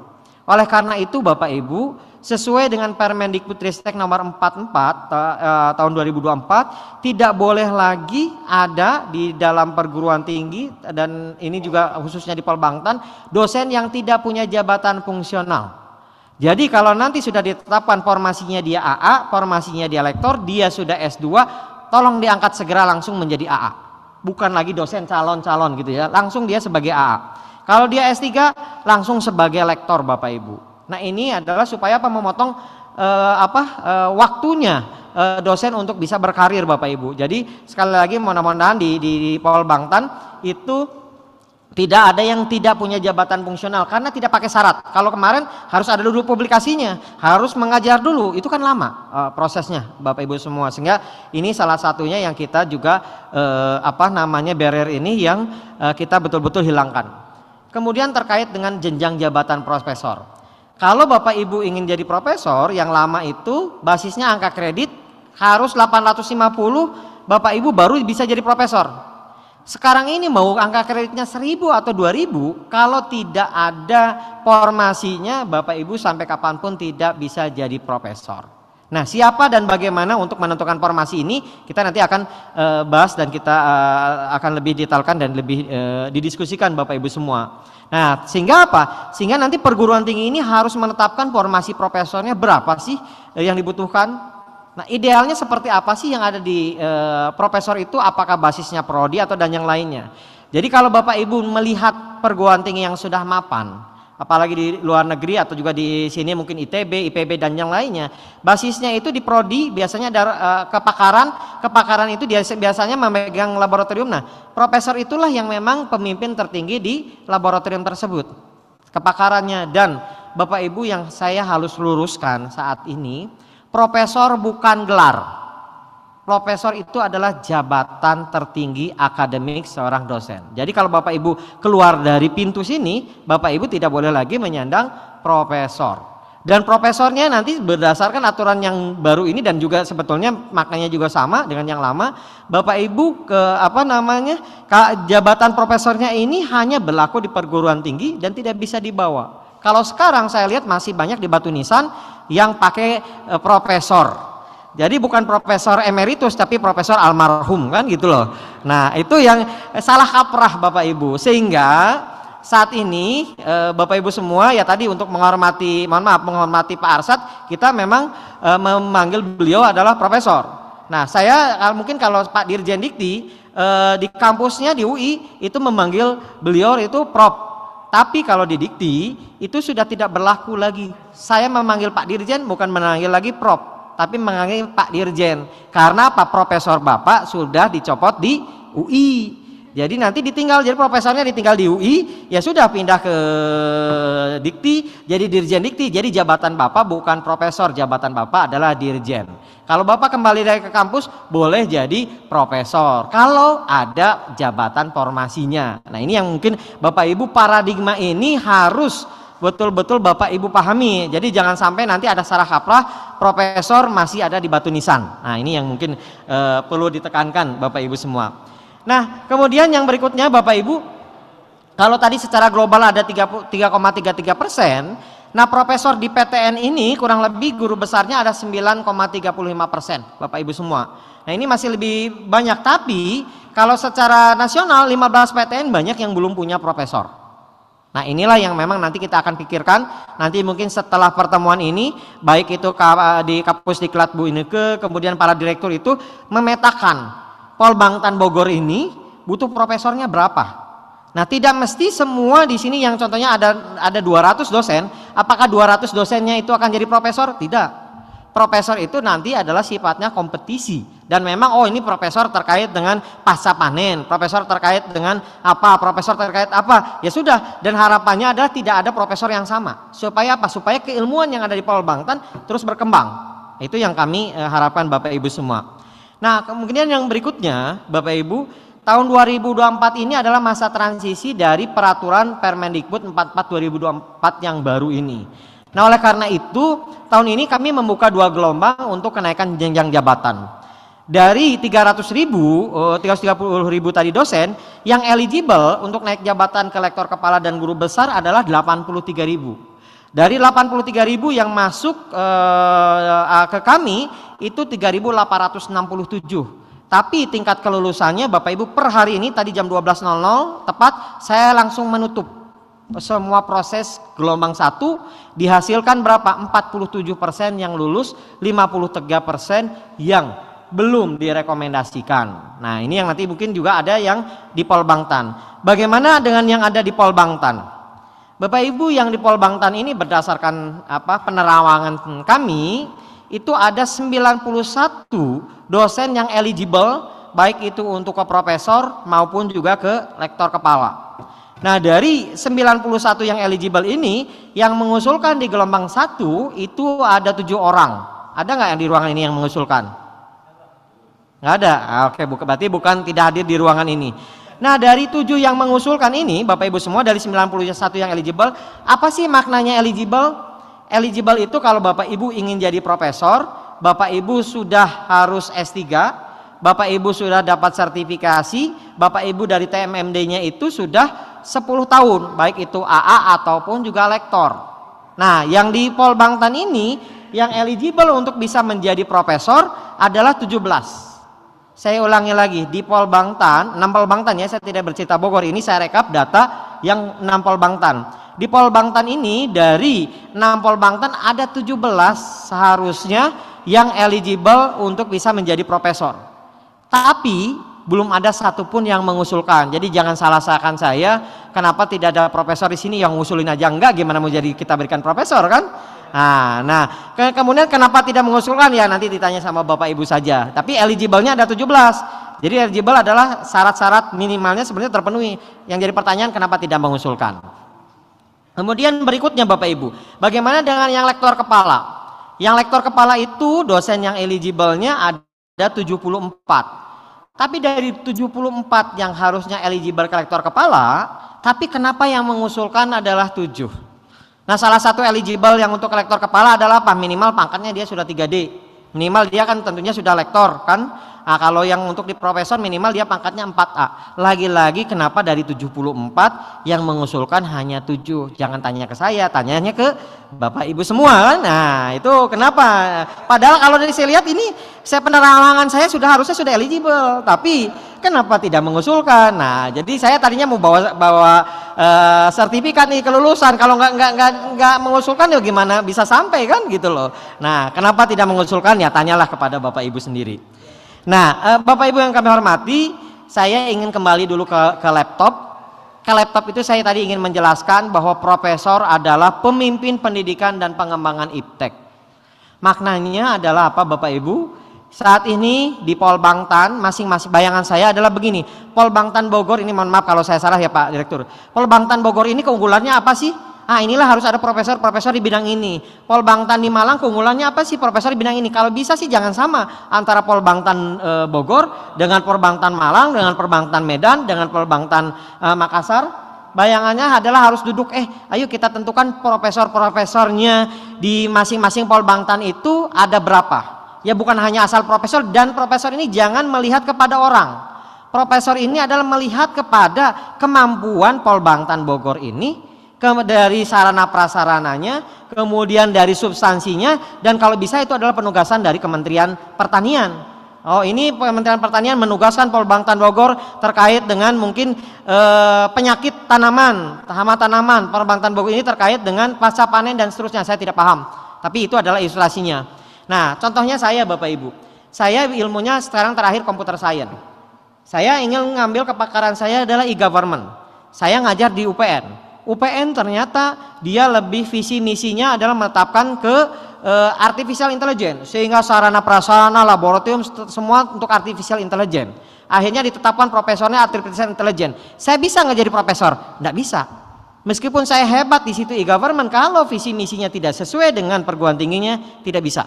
Oleh karena itu Bapak Ibu, sesuai dengan Permendikbud nomor 44 ta, eh, tahun 2024 tidak boleh lagi ada di dalam perguruan tinggi dan ini juga khususnya di Polbangtan dosen yang tidak punya jabatan fungsional. Jadi kalau nanti sudah ditetapkan formasinya dia AA, formasinya dia lektor, dia sudah S2, tolong diangkat segera langsung menjadi AA. Bukan lagi dosen calon-calon gitu ya, langsung dia sebagai AA. Kalau dia S3 langsung sebagai lektor Bapak Ibu. Nah ini adalah supaya eh, apa memotong eh, apa waktunya eh, dosen untuk bisa berkarir Bapak Ibu. Jadi sekali lagi mohon-mohon di, di, di Pol Bangtan itu tidak ada yang tidak punya jabatan fungsional karena tidak pakai syarat. Kalau kemarin harus ada dulu publikasinya, harus mengajar dulu, itu kan lama uh, prosesnya, Bapak Ibu semua. Sehingga ini salah satunya yang kita juga uh, apa namanya barrier ini yang uh, kita betul-betul hilangkan. Kemudian terkait dengan jenjang jabatan profesor. Kalau Bapak Ibu ingin jadi profesor yang lama itu basisnya angka kredit harus 850 Bapak Ibu baru bisa jadi profesor. Sekarang ini mau angka kreditnya 1000 atau 2000 kalau tidak ada formasinya Bapak Ibu sampai kapanpun tidak bisa jadi profesor. Nah siapa dan bagaimana untuk menentukan formasi ini kita nanti akan uh, bahas dan kita uh, akan lebih detailkan dan lebih uh, didiskusikan Bapak Ibu semua. Nah, sehingga apa? Sehingga nanti perguruan tinggi ini harus menetapkan formasi profesornya berapa sih eh, yang dibutuhkan. Nah, idealnya seperti apa sih yang ada di e, profesor itu? Apakah basisnya prodi atau dan yang lainnya? Jadi kalau Bapak Ibu melihat perguruan tinggi yang sudah mapan, apalagi di luar negeri atau juga di sini mungkin ITB, IPB dan yang lainnya. Basisnya itu di prodi biasanya ada eh, kepakaran, kepakaran itu biasanya memegang laboratorium. Nah, profesor itulah yang memang pemimpin tertinggi di laboratorium tersebut. Kepakarannya dan Bapak Ibu yang saya halus luruskan saat ini, profesor bukan gelar. Profesor itu adalah jabatan tertinggi akademik seorang dosen. Jadi kalau Bapak Ibu keluar dari pintu sini, Bapak Ibu tidak boleh lagi menyandang profesor. Dan profesornya nanti berdasarkan aturan yang baru ini dan juga sebetulnya maknanya juga sama dengan yang lama, Bapak Ibu ke apa namanya? jabatan profesornya ini hanya berlaku di perguruan tinggi dan tidak bisa dibawa. Kalau sekarang saya lihat masih banyak di Batu Nisan yang pakai eh, profesor jadi bukan profesor emeritus tapi profesor almarhum kan gitu loh. Nah, itu yang eh, salah kaprah Bapak Ibu. Sehingga saat ini e, Bapak Ibu semua ya tadi untuk menghormati mohon maaf menghormati Pak Arsat, kita memang e, memanggil beliau adalah profesor. Nah, saya mungkin kalau Pak Dirjen Dikti e, di kampusnya di UI itu memanggil beliau itu prof. Tapi kalau di Dikti itu sudah tidak berlaku lagi. Saya memanggil Pak Dirjen bukan memanggil lagi prof tapi menganggap Pak Dirjen. Karena Pak Profesor Bapak sudah dicopot di UI. Jadi nanti ditinggal, jadi profesornya ditinggal di UI, ya sudah pindah ke Dikti, jadi Dirjen Dikti. Jadi jabatan Bapak bukan profesor, jabatan Bapak adalah Dirjen. Kalau Bapak kembali dari ke kampus, boleh jadi profesor. Kalau ada jabatan formasinya. Nah ini yang mungkin Bapak Ibu paradigma ini harus betul-betul Bapak Ibu pahami. Jadi jangan sampai nanti ada salah kaprah, profesor masih ada di batu nisan. Nah, ini yang mungkin e, perlu ditekankan Bapak Ibu semua. Nah, kemudian yang berikutnya Bapak Ibu, kalau tadi secara global ada 3,33 persen, nah profesor di PTN ini kurang lebih guru besarnya ada 9,35 persen, Bapak Ibu semua. Nah ini masih lebih banyak, tapi kalau secara nasional 15 PTN banyak yang belum punya profesor. Nah inilah yang memang nanti kita akan pikirkan nanti mungkin setelah pertemuan ini baik itu eh, di kampus diklat Bu Ineke kemudian para direktur itu memetakan Bangtan Bogor ini butuh profesornya berapa. Nah tidak mesti semua di sini yang contohnya ada ada 200 dosen apakah 200 dosennya itu akan jadi profesor? Tidak profesor itu nanti adalah sifatnya kompetisi dan memang oh ini profesor terkait dengan pasca panen, profesor terkait dengan apa, profesor terkait apa. Ya sudah dan harapannya adalah tidak ada profesor yang sama. Supaya apa? Supaya keilmuan yang ada di Pol Bangtan terus berkembang. Itu yang kami eh, harapkan Bapak Ibu semua. Nah, kemungkinan yang berikutnya Bapak Ibu, tahun 2024 ini adalah masa transisi dari peraturan Permendikbud 44 2024 yang baru ini. Nah, oleh karena itu, tahun ini kami membuka dua gelombang untuk kenaikan jenjang jabatan. Dari 300 ribu, 330 eh, ribu tadi dosen, yang eligible untuk naik jabatan ke lektor kepala dan guru besar adalah 83 ribu. Dari 83 ribu yang masuk eh, ah, ke kami, itu 3.867. Tapi tingkat kelulusannya Bapak Ibu per hari ini tadi jam 12.00 tepat saya langsung menutup semua proses gelombang satu dihasilkan berapa? 47% yang lulus, 53% yang belum direkomendasikan. Nah, ini yang nanti mungkin juga ada yang di Polbangtan. Bagaimana dengan yang ada di Polbangtan? Bapak Ibu yang di Polbangtan ini berdasarkan apa penerawangan kami itu ada 91 dosen yang eligible baik itu untuk ke profesor maupun juga ke lektor kepala. Nah dari 91 yang eligible ini yang mengusulkan di gelombang satu itu ada tujuh orang. Ada nggak yang di ruangan ini yang mengusulkan? Nggak ada. Ah, oke, buka, berarti bukan tidak hadir di ruangan ini. Nah dari tujuh yang mengusulkan ini, Bapak Ibu semua dari 91 yang eligible, apa sih maknanya eligible? Eligible itu kalau Bapak Ibu ingin jadi profesor, Bapak Ibu sudah harus S3, Bapak Ibu sudah dapat sertifikasi, Bapak Ibu dari TMMD-nya itu sudah 10 tahun, baik itu AA ataupun juga lektor. Nah, yang di Polbangtan ini yang eligible untuk bisa menjadi profesor adalah 17. Saya ulangi lagi, di Polbangtan, 6 Polbangtan ya, saya tidak bercerita Bogor, ini saya rekap data yang 6 Polbangtan. Di Polbangtan ini dari 6 Polbangtan ada 17 seharusnya yang eligible untuk bisa menjadi profesor. Tapi belum ada satupun yang mengusulkan. Jadi jangan salah salahkan saya, kenapa tidak ada profesor di sini yang ngusulin aja enggak? Gimana mau jadi kita berikan profesor kan? Nah, nah ke kemudian kenapa tidak mengusulkan ya nanti ditanya sama bapak ibu saja. Tapi eligible-nya ada 17. Jadi eligible adalah syarat-syarat minimalnya sebenarnya terpenuhi. Yang jadi pertanyaan kenapa tidak mengusulkan? Kemudian berikutnya bapak ibu, bagaimana dengan yang lektor kepala? Yang lektor kepala itu dosen yang eligible-nya ada 74 tapi dari 74 yang harusnya eligible kolektor kepala, tapi kenapa yang mengusulkan adalah 7? Nah, salah satu eligible yang untuk kolektor kepala adalah apa? Minimal pangkatnya dia sudah 3D. Minimal dia kan tentunya sudah lektor kan? Nah, kalau yang untuk di profesor minimal dia pangkatnya 4A. Lagi-lagi kenapa dari 74 yang mengusulkan hanya 7? Jangan tanya ke saya, tanyanya ke Bapak Ibu semua kan. Nah, itu kenapa? Padahal kalau dari saya lihat ini saya penerangan saya sudah harusnya sudah eligible, tapi kenapa tidak mengusulkan? Nah, jadi saya tadinya mau bawa bawa uh, sertifikat nih kelulusan. Kalau nggak nggak nggak nggak mengusulkan ya gimana bisa sampai kan gitu loh. Nah, kenapa tidak mengusulkan? Ya tanyalah kepada bapak ibu sendiri. Nah, eh, Bapak Ibu yang kami hormati, saya ingin kembali dulu ke, ke laptop. Ke laptop itu saya tadi ingin menjelaskan bahwa profesor adalah pemimpin pendidikan dan pengembangan IPTEK. Maknanya adalah apa Bapak Ibu? Saat ini di Pol Bangtan, masing-masing bayangan saya adalah begini. Pol Bangtan Bogor ini mohon maaf kalau saya salah ya Pak Direktur. Pol Bangtan Bogor ini keunggulannya apa sih? ah inilah harus ada profesor-profesor di bidang ini. Pol Bangtan di Malang keunggulannya apa sih profesor di bidang ini? Kalau bisa sih jangan sama antara Pol Bangtan e, Bogor dengan Pol Bangtan Malang, dengan Pol Bangtan Medan, dengan Pol Bangtan e, Makassar. Bayangannya adalah harus duduk, eh ayo kita tentukan profesor-profesornya di masing-masing Pol Bangtan itu ada berapa. Ya bukan hanya asal profesor dan profesor ini jangan melihat kepada orang. Profesor ini adalah melihat kepada kemampuan Polbangtan Bogor ini dari sarana prasarananya, kemudian dari substansinya, dan kalau bisa itu adalah penugasan dari Kementerian Pertanian. Oh ini Kementerian Pertanian menugaskan Polbangtan Bogor terkait dengan mungkin e, penyakit tanaman, hama tanaman. Polbangtan Bogor ini terkait dengan pasca panen dan seterusnya. Saya tidak paham, tapi itu adalah ilustrasinya. Nah contohnya saya Bapak Ibu, saya ilmunya sekarang terakhir komputer science. Saya ingin mengambil kepakaran saya adalah e-government. Saya ngajar di UPN UPN ternyata dia lebih visi misinya adalah menetapkan ke e, artificial intelligence sehingga sarana prasarana laboratorium semua untuk artificial intelligence. Akhirnya ditetapkan profesornya artificial intelligence. Saya bisa nggak jadi profesor? Nggak bisa. Meskipun saya hebat di situ e-government, kalau visi misinya tidak sesuai dengan perguruan tingginya, tidak bisa.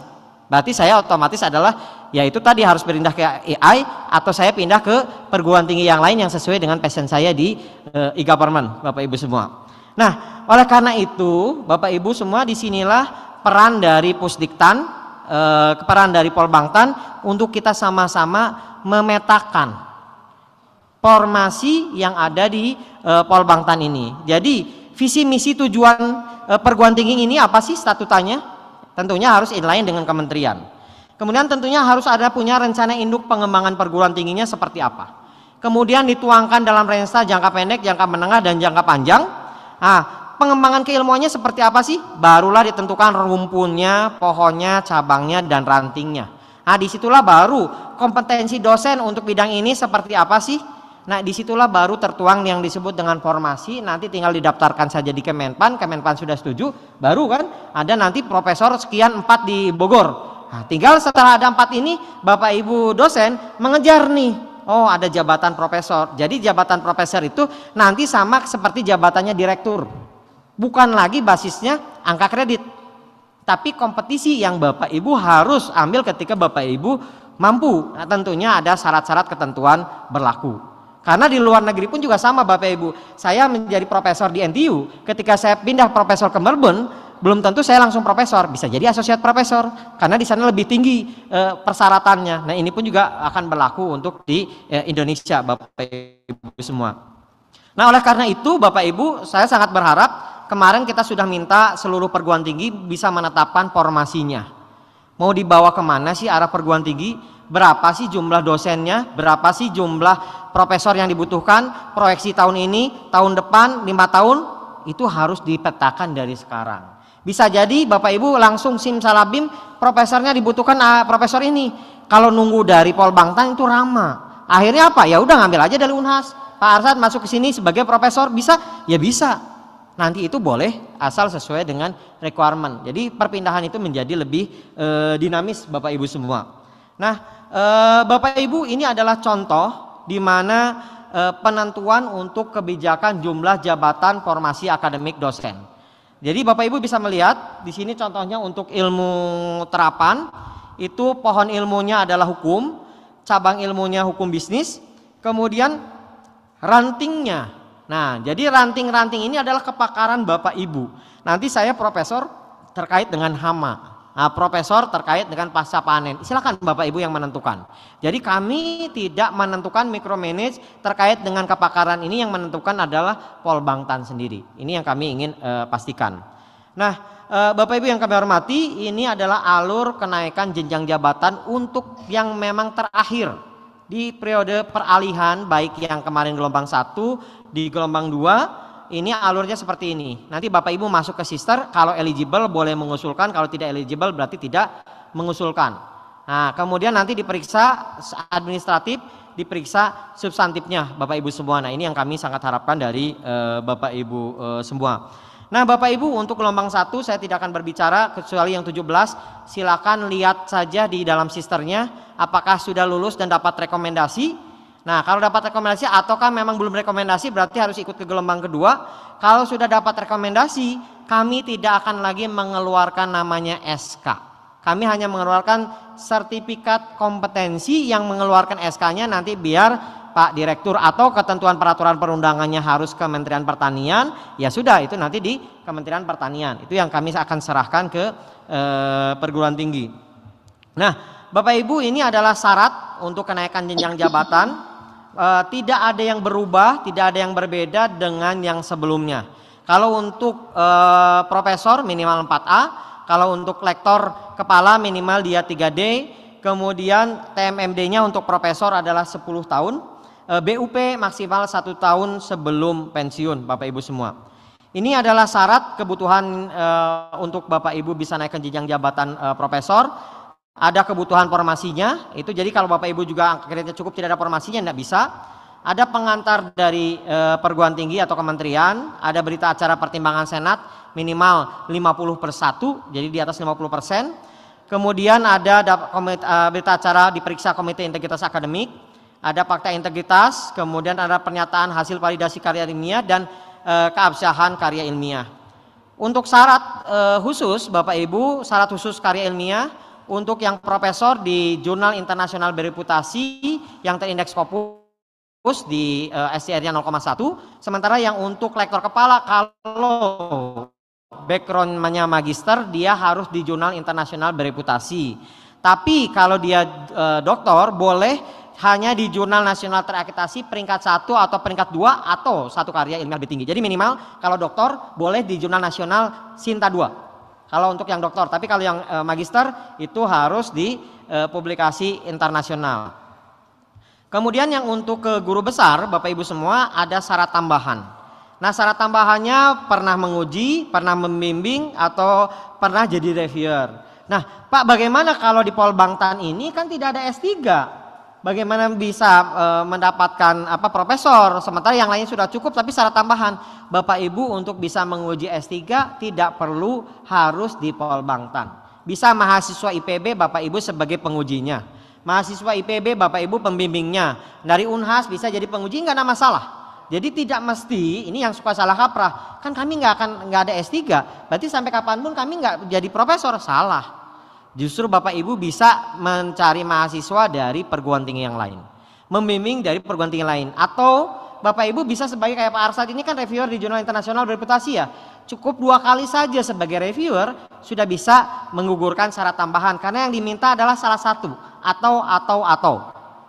Berarti saya otomatis adalah yaitu tadi harus berpindah ke AI atau saya pindah ke perguruan tinggi yang lain yang sesuai dengan passion saya di eh, e-government, Bapak Ibu semua. Nah, oleh karena itu, Bapak Ibu semua disinilah peran dari Pusdiktan, eh, peran dari Polbangtan untuk kita sama-sama memetakan formasi yang ada di eh, Polbangtan ini. Jadi, visi misi tujuan eh, perguruan tinggi ini apa sih statutanya? Tentunya harus inline dengan kementerian. Kemudian tentunya harus ada punya rencana induk pengembangan perguruan tingginya seperti apa. Kemudian dituangkan dalam rencana jangka pendek, jangka menengah, dan jangka panjang Ah, pengembangan keilmuannya seperti apa sih? Barulah ditentukan rumpunnya, pohonnya, cabangnya, dan rantingnya. Nah, disitulah baru kompetensi dosen untuk bidang ini seperti apa sih? Nah, disitulah baru tertuang yang disebut dengan formasi. Nanti tinggal didaftarkan saja di Kemenpan. Kemenpan sudah setuju, baru kan ada nanti profesor sekian empat di Bogor. Nah, tinggal setelah ada empat ini, Bapak Ibu dosen mengejar nih oh ada jabatan profesor. Jadi jabatan profesor itu nanti sama seperti jabatannya direktur. Bukan lagi basisnya angka kredit. Tapi kompetisi yang Bapak Ibu harus ambil ketika Bapak Ibu mampu. Nah, tentunya ada syarat-syarat ketentuan berlaku. Karena di luar negeri pun juga sama Bapak Ibu. Saya menjadi profesor di NTU, ketika saya pindah profesor ke Melbourne, belum tentu saya langsung profesor, bisa jadi asosiat profesor karena di sana lebih tinggi e, eh, persyaratannya. Nah, ini pun juga akan berlaku untuk di e, Indonesia Bapak Ibu semua. Nah, oleh karena itu Bapak Ibu, saya sangat berharap kemarin kita sudah minta seluruh perguruan tinggi bisa menetapkan formasinya. Mau dibawa kemana sih arah perguruan tinggi? Berapa sih jumlah dosennya? Berapa sih jumlah profesor yang dibutuhkan? Proyeksi tahun ini, tahun depan, lima tahun, itu harus dipetakan dari sekarang. Bisa jadi Bapak Ibu langsung sim salabim profesornya dibutuhkan uh, profesor ini. Kalau nunggu dari Pol Bangtan itu ramah Akhirnya apa? Ya udah ngambil aja dari Unhas. Pak Arsad masuk ke sini sebagai profesor bisa? Ya bisa. Nanti itu boleh asal sesuai dengan requirement. Jadi perpindahan itu menjadi lebih uh, dinamis Bapak Ibu semua. Nah, uh, Bapak Ibu ini adalah contoh di mana eh, penentuan untuk kebijakan jumlah jabatan formasi akademik dosen. Jadi Bapak Ibu bisa melihat di sini contohnya untuk ilmu terapan itu pohon ilmunya adalah hukum, cabang ilmunya hukum bisnis, kemudian rantingnya. Nah, jadi ranting-ranting ini adalah kepakaran Bapak Ibu. Nanti saya profesor terkait dengan hama. Ah, profesor terkait dengan pasca panen. Silakan Bapak Ibu yang menentukan. Jadi kami tidak menentukan micromanage terkait dengan kepakaran ini yang menentukan adalah Polbangtan sendiri. Ini yang kami ingin uh, pastikan. Nah, uh, Bapak Ibu yang kami hormati, ini adalah alur kenaikan jenjang jabatan untuk yang memang terakhir di periode peralihan baik yang kemarin gelombang satu, di gelombang 2 ini alurnya seperti ini. Nanti Bapak Ibu masuk ke sister, kalau eligible boleh mengusulkan, kalau tidak eligible berarti tidak mengusulkan. Nah, kemudian nanti diperiksa administratif, diperiksa substantifnya Bapak Ibu semua. Nah, ini yang kami sangat harapkan dari uh, Bapak Ibu uh, semua. Nah, Bapak Ibu untuk gelombang satu saya tidak akan berbicara kecuali yang 17. Silakan lihat saja di dalam sisternya apakah sudah lulus dan dapat rekomendasi Nah, kalau dapat rekomendasi ataukah memang belum rekomendasi berarti harus ikut ke gelombang kedua. Kalau sudah dapat rekomendasi, kami tidak akan lagi mengeluarkan namanya SK. Kami hanya mengeluarkan sertifikat kompetensi yang mengeluarkan SK-nya nanti biar Pak Direktur atau ketentuan peraturan perundangannya harus Kementerian Pertanian, ya sudah itu nanti di Kementerian Pertanian. Itu yang kami akan serahkan ke eh, perguruan tinggi. Nah, Bapak Ibu ini adalah syarat untuk kenaikan jenjang jabatan uh, tidak ada yang berubah, tidak ada yang berbeda dengan yang sebelumnya. Kalau untuk uh, profesor minimal 4A, kalau untuk lektor kepala minimal dia 3D, kemudian TMMD-nya untuk profesor adalah 10 tahun, uh, eh, BUP maksimal satu tahun sebelum pensiun, Bapak Ibu semua. Ini adalah syarat kebutuhan e, untuk Bapak Ibu bisa naikkan jenjang jabatan e, profesor ada kebutuhan formasinya itu jadi kalau Bapak Ibu juga angka kreditnya cukup tidak ada formasinya tidak bisa ada pengantar dari e, perguruan tinggi atau kementerian ada berita acara pertimbangan senat minimal 50 per 1 jadi di atas 50 persen kemudian ada komite, e, berita acara diperiksa komite integritas akademik ada fakta integritas kemudian ada pernyataan hasil validasi karya ilmiah dan e, keabsahan karya ilmiah untuk syarat e, khusus Bapak Ibu syarat khusus karya ilmiah untuk yang profesor di jurnal internasional bereputasi yang terindeks Scopus di uh, SCR-nya 0,1, sementara yang untuk lektor kepala kalau background-nya magister dia harus di jurnal internasional bereputasi. Tapi kalau dia uh, doktor boleh hanya di jurnal nasional terakreditasi peringkat satu atau peringkat dua atau satu karya ilmiah lebih tinggi. Jadi minimal kalau doktor boleh di jurnal nasional Sinta 2 kalau untuk yang doktor. Tapi kalau yang e, magister itu harus di e, publikasi internasional. Kemudian yang untuk ke guru besar, Bapak Ibu semua ada syarat tambahan. Nah, syarat tambahannya pernah menguji, pernah membimbing atau pernah jadi reviewer. Nah, Pak, bagaimana kalau di Polbangtan ini kan tidak ada S3? bagaimana bisa e, mendapatkan apa profesor sementara yang lain sudah cukup tapi syarat tambahan Bapak Ibu untuk bisa menguji S3 tidak perlu harus di Polbangtan. Bisa mahasiswa IPB Bapak Ibu sebagai pengujinya. Mahasiswa IPB Bapak Ibu pembimbingnya. Dari Unhas bisa jadi penguji nggak ada masalah. Jadi tidak mesti ini yang suka salah kaprah. Kan kami enggak akan enggak ada S3. Berarti sampai kapanpun kami enggak jadi profesor salah. Justru Bapak Ibu bisa mencari mahasiswa dari perguruan tinggi yang lain. Membimbing dari perguruan tinggi lain. Atau Bapak Ibu bisa sebagai kayak Pak Arsad ini kan reviewer di jurnal internasional reputasi ya. Cukup dua kali saja sebagai reviewer sudah bisa menggugurkan syarat tambahan. Karena yang diminta adalah salah satu. Atau, atau, atau.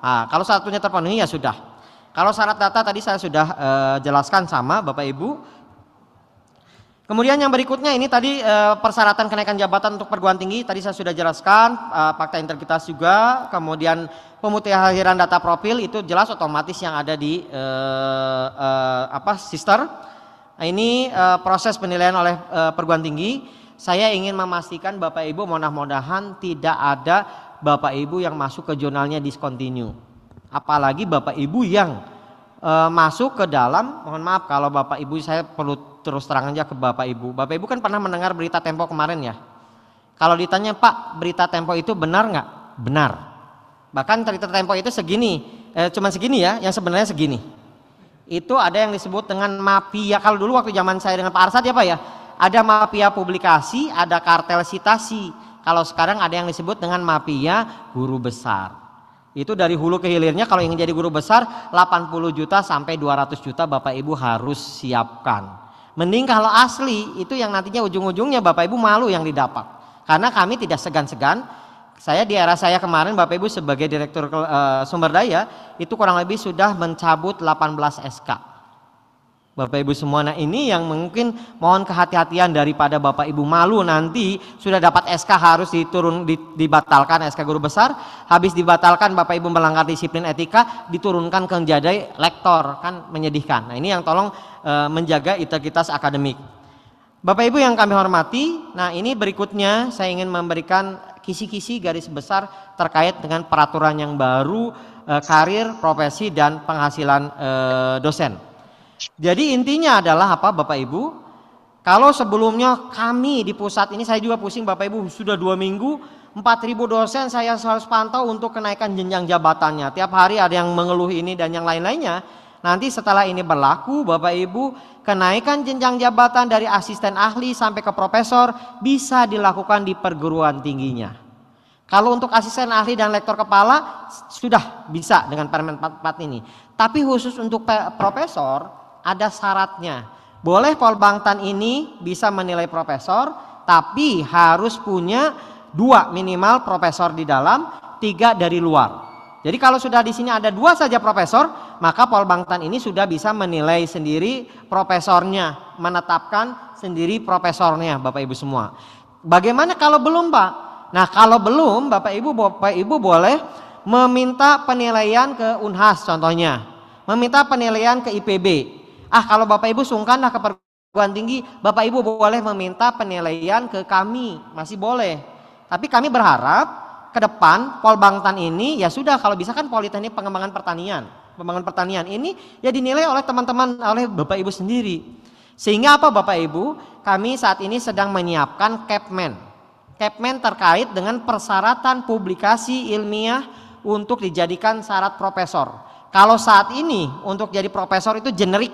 Nah, kalau satunya terpenuhi ya sudah. Kalau syarat data tadi saya sudah uh, jelaskan sama Bapak Ibu Kemudian yang berikutnya ini tadi eh, persyaratan kenaikan jabatan untuk perguruan tinggi tadi saya sudah jelaskan e, fakta integritas juga, kemudian akhiran data profil itu jelas otomatis yang ada di e, e, apa sister. Nah, ini e, proses penilaian oleh e, perguruan tinggi. Saya ingin memastikan Bapak Ibu mudah-mudahan tidak ada Bapak Ibu yang masuk ke jurnalnya discontinue. Apalagi Bapak Ibu yang masuk ke dalam, mohon maaf kalau Bapak Ibu saya perlu terus terang aja ke Bapak Ibu. Bapak Ibu kan pernah mendengar berita Tempo kemarin ya. Kalau ditanya Pak berita Tempo itu benar nggak? Benar. Bahkan cerita Tempo itu segini, eh, cuman segini ya, yang sebenarnya segini. Itu ada yang disebut dengan mafia. Kalau dulu waktu zaman saya dengan Pak Arsad ya Pak ya, ada mafia publikasi, ada kartel sitasi. Kalau sekarang ada yang disebut dengan mafia guru besar. Itu dari hulu ke hilirnya kalau ingin jadi guru besar 80 juta sampai 200 juta Bapak Ibu harus siapkan. Mending kalau asli itu yang nantinya ujung-ujungnya Bapak Ibu malu yang didapat. Karena kami tidak segan-segan. Saya di era saya kemarin Bapak Ibu sebagai direktur uh, sumber daya itu kurang lebih sudah mencabut 18 SK. Bapak Ibu semua, nah ini yang mungkin mohon kehati-hatian daripada Bapak Ibu malu nanti sudah dapat SK harus diturun dibatalkan SK guru besar, habis dibatalkan Bapak Ibu melanggar disiplin etika, diturunkan ke menjadi lektor, kan menyedihkan. Nah ini yang tolong e, menjaga integritas akademik. Bapak Ibu yang kami hormati, nah ini berikutnya saya ingin memberikan kisi-kisi garis besar terkait dengan peraturan yang baru e, karir, profesi dan penghasilan e, dosen. Jadi intinya adalah apa Bapak Ibu? Kalau sebelumnya kami di pusat ini saya juga pusing Bapak Ibu sudah dua minggu 4000 dosen saya harus pantau untuk kenaikan jenjang jabatannya. Tiap hari ada yang mengeluh ini dan yang lain-lainnya. Nanti setelah ini berlaku Bapak Ibu kenaikan jenjang jabatan dari asisten ahli sampai ke profesor bisa dilakukan di perguruan tingginya. Kalau untuk asisten ahli dan lektor kepala sudah bisa dengan Permen 44 ini. Tapi khusus untuk profesor ada syaratnya. Boleh polbangtan ini bisa menilai profesor, tapi harus punya dua minimal profesor di dalam, tiga dari luar. Jadi kalau sudah di sini ada dua saja profesor, maka polbangtan ini sudah bisa menilai sendiri profesornya, menetapkan sendiri profesornya, Bapak Ibu semua. Bagaimana kalau belum, Pak? Nah, kalau belum, Bapak Ibu, Bapak Ibu boleh meminta penilaian ke Unhas contohnya, meminta penilaian ke IPB. Ah, kalau Bapak Ibu sungkanlah ke perguruan tinggi, Bapak Ibu boleh meminta penilaian ke kami, masih boleh. Tapi kami berharap ke depan Polbangtan ini ya sudah kalau bisa kan Politeknik Pengembangan Pertanian. pembangunan Pertanian ini ya dinilai oleh teman-teman oleh Bapak Ibu sendiri. Sehingga apa Bapak Ibu? Kami saat ini sedang menyiapkan Capman. Capman terkait dengan persyaratan publikasi ilmiah untuk dijadikan syarat profesor. Kalau saat ini untuk jadi profesor itu generik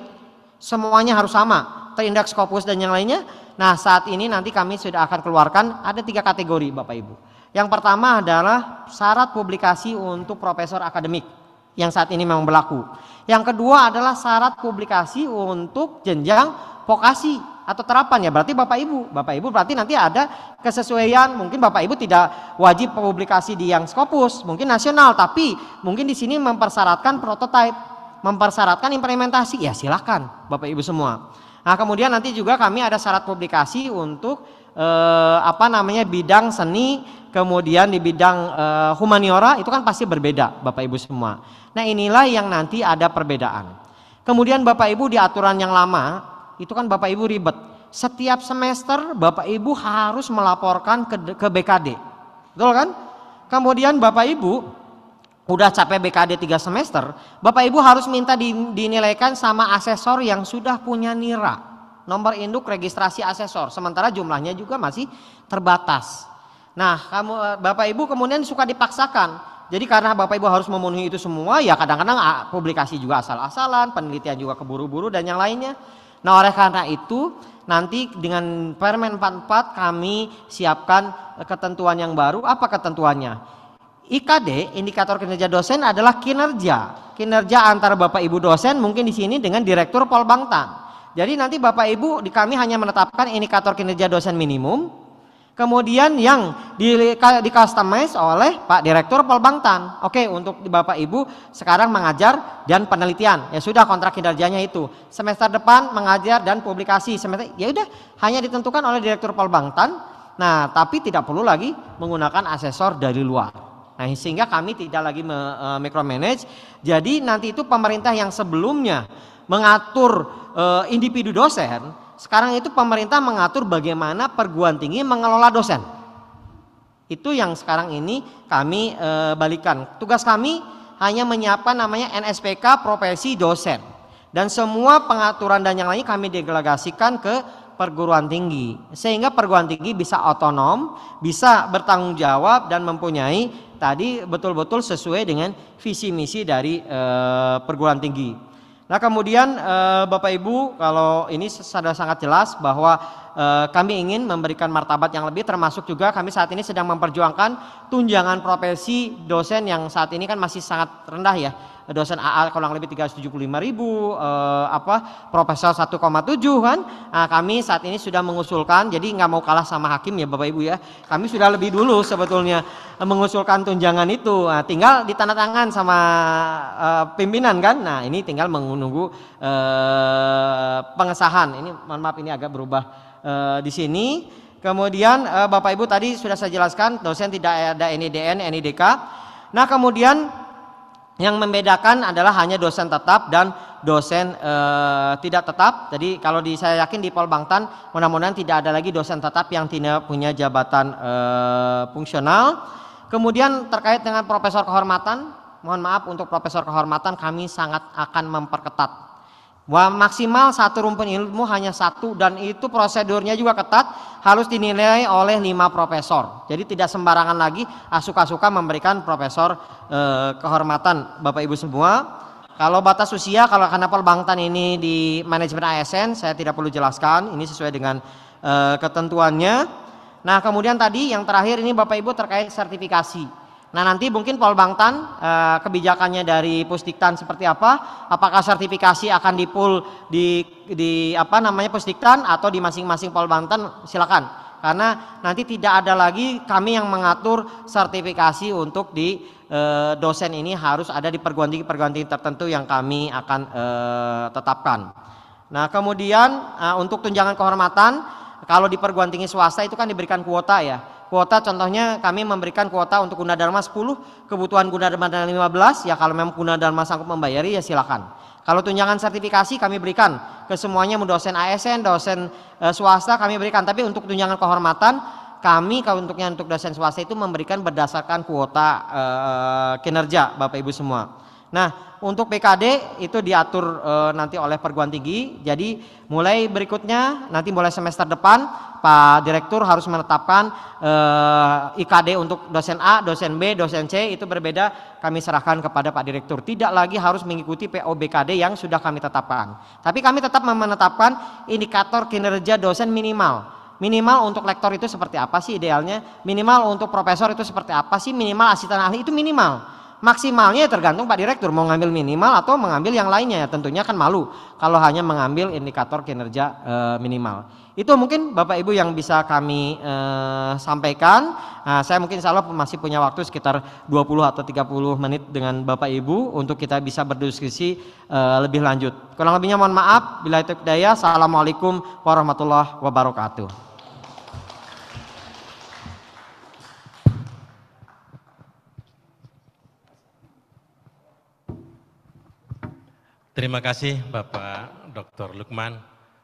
semuanya harus sama, terindeks Scopus dan yang lainnya. Nah, saat ini nanti kami sudah akan keluarkan ada tiga kategori Bapak Ibu. Yang pertama adalah syarat publikasi untuk profesor akademik yang saat ini memang berlaku. Yang kedua adalah syarat publikasi untuk jenjang vokasi atau terapan ya berarti Bapak Ibu. Bapak Ibu berarti nanti ada kesesuaian, mungkin Bapak Ibu tidak wajib publikasi di yang Scopus, mungkin nasional tapi mungkin di sini mempersyaratkan prototipe mempersyaratkan implementasi, ya silahkan Bapak Ibu semua. Nah kemudian nanti juga kami ada syarat publikasi untuk eh, apa namanya bidang seni, kemudian di bidang eh, humaniora itu kan pasti berbeda Bapak Ibu semua. Nah inilah yang nanti ada perbedaan. Kemudian Bapak Ibu di aturan yang lama itu kan Bapak Ibu ribet. Setiap semester Bapak Ibu harus melaporkan ke, ke BKD, betul kan? Kemudian Bapak Ibu udah capek BKD 3 semester, Bapak Ibu harus minta dinilaikan sama asesor yang sudah punya nira. Nomor induk registrasi asesor, sementara jumlahnya juga masih terbatas. Nah, kamu Bapak Ibu kemudian suka dipaksakan. Jadi karena Bapak Ibu harus memenuhi itu semua, ya kadang-kadang ah, publikasi juga asal-asalan, penelitian juga keburu-buru dan yang lainnya. Nah, oleh karena itu nanti dengan Permen 44 kami siapkan ketentuan yang baru. Apa ketentuannya? IKD indikator kinerja dosen adalah kinerja kinerja antara bapak ibu dosen mungkin di sini dengan direktur polbangtan jadi nanti bapak ibu di kami hanya menetapkan indikator kinerja dosen minimum kemudian yang di, di customize oleh pak direktur polbangtan oke untuk bapak ibu sekarang mengajar dan penelitian ya sudah kontrak kinerjanya itu semester depan mengajar dan publikasi semester ya udah hanya ditentukan oleh direktur polbangtan Nah, tapi tidak perlu lagi menggunakan asesor dari luar. Nah, sehingga kami tidak lagi me, e, micromanage. Jadi nanti itu pemerintah yang sebelumnya mengatur e, individu dosen, sekarang itu pemerintah mengatur bagaimana perguruan tinggi mengelola dosen. Itu yang sekarang ini kami e, balikan. Tugas kami hanya menyiapkan namanya NSPK profesi dosen. Dan semua pengaturan dan yang lain kami delegasikan ke perguruan tinggi. Sehingga perguruan tinggi bisa otonom, bisa bertanggung jawab dan mempunyai tadi betul-betul sesuai dengan visi misi dari e, perguruan tinggi. Nah, kemudian e, Bapak Ibu, kalau ini sudah sangat jelas bahwa e, kami ingin memberikan martabat yang lebih termasuk juga kami saat ini sedang memperjuangkan tunjangan profesi dosen yang saat ini kan masih sangat rendah ya dosen AA kurang lebih 375 ribu, eh, apa profesor 1,7 kan. Nah, kami saat ini sudah mengusulkan, jadi nggak mau kalah sama hakim ya Bapak Ibu ya. Kami sudah lebih dulu sebetulnya mengusulkan tunjangan itu. Nah, tinggal ditandatangan sama eh, pimpinan kan. Nah ini tinggal menunggu eh, pengesahan. Ini mohon maaf ini agak berubah eh, di sini. Kemudian eh, Bapak Ibu tadi sudah saya jelaskan dosen tidak ada NIDN, NIDK. Nah kemudian yang membedakan adalah hanya dosen tetap dan dosen e, tidak tetap. Jadi kalau di, saya yakin di Polbangtan mudah-mudahan tidak ada lagi dosen tetap yang tidak punya jabatan e, fungsional. Kemudian terkait dengan profesor kehormatan, mohon maaf untuk profesor kehormatan kami sangat akan memperketat Wah, maksimal satu rumpun ilmu hanya satu dan itu prosedurnya juga ketat, harus dinilai oleh lima profesor. Jadi tidak sembarangan lagi asuka-suka memberikan profesor eh, kehormatan Bapak Ibu semua. Kalau batas usia, kalau kenapa Bangtan ini di manajemen ASN, saya tidak perlu jelaskan, ini sesuai dengan eh, ketentuannya. Nah kemudian tadi yang terakhir ini Bapak Ibu terkait sertifikasi. Nah nanti mungkin Polbangtan eh, kebijakannya dari Pusdiktan seperti apa? Apakah sertifikasi akan dipul di di apa namanya Pusdiktan atau di masing-masing Polbangtan? Silakan. Karena nanti tidak ada lagi kami yang mengatur sertifikasi untuk di e, dosen ini harus ada di perguruan tinggi perguruan tinggi tertentu yang kami akan e, tetapkan. Nah kemudian e, untuk tunjangan kehormatan kalau di perguruan tinggi swasta itu kan diberikan kuota ya Kuota contohnya kami memberikan kuota untuk gunadarma 10, kebutuhan gunadarma 15, ya kalau memang gunadarma sanggup membayari ya silakan. Kalau tunjangan sertifikasi kami berikan ke semuanya dosen ASN, dosen e, swasta kami berikan, tapi untuk tunjangan kehormatan kami kalau untuknya untuk dosen swasta itu memberikan berdasarkan kuota e, kinerja Bapak Ibu semua. Nah, untuk PKD itu diatur e, nanti oleh perguruan tinggi. Jadi, mulai berikutnya nanti mulai semester depan Pak Direktur harus menetapkan e, eh, IKD untuk dosen A, dosen B, dosen C itu berbeda kami serahkan kepada Pak Direktur. Tidak lagi harus mengikuti POBKD yang sudah kami tetapkan. Tapi kami tetap menetapkan indikator kinerja dosen minimal minimal untuk lektor itu seperti apa sih idealnya minimal untuk profesor itu seperti apa sih minimal asisten ahli itu minimal maksimalnya ya tergantung Pak Direktur mau ngambil minimal atau mengambil yang lainnya ya tentunya kan malu kalau hanya mengambil indikator kinerja e, minimal. Itu mungkin Bapak Ibu yang bisa kami e, sampaikan. Nah, saya mungkin salah masih punya waktu sekitar 20 atau 30 menit dengan Bapak Ibu untuk kita bisa berdiskusi e, lebih lanjut. Kurang lebihnya mohon maaf. Bila itu daya. Assalamualaikum warahmatullahi wabarakatuh. Terima kasih Bapak Dr. Lukman.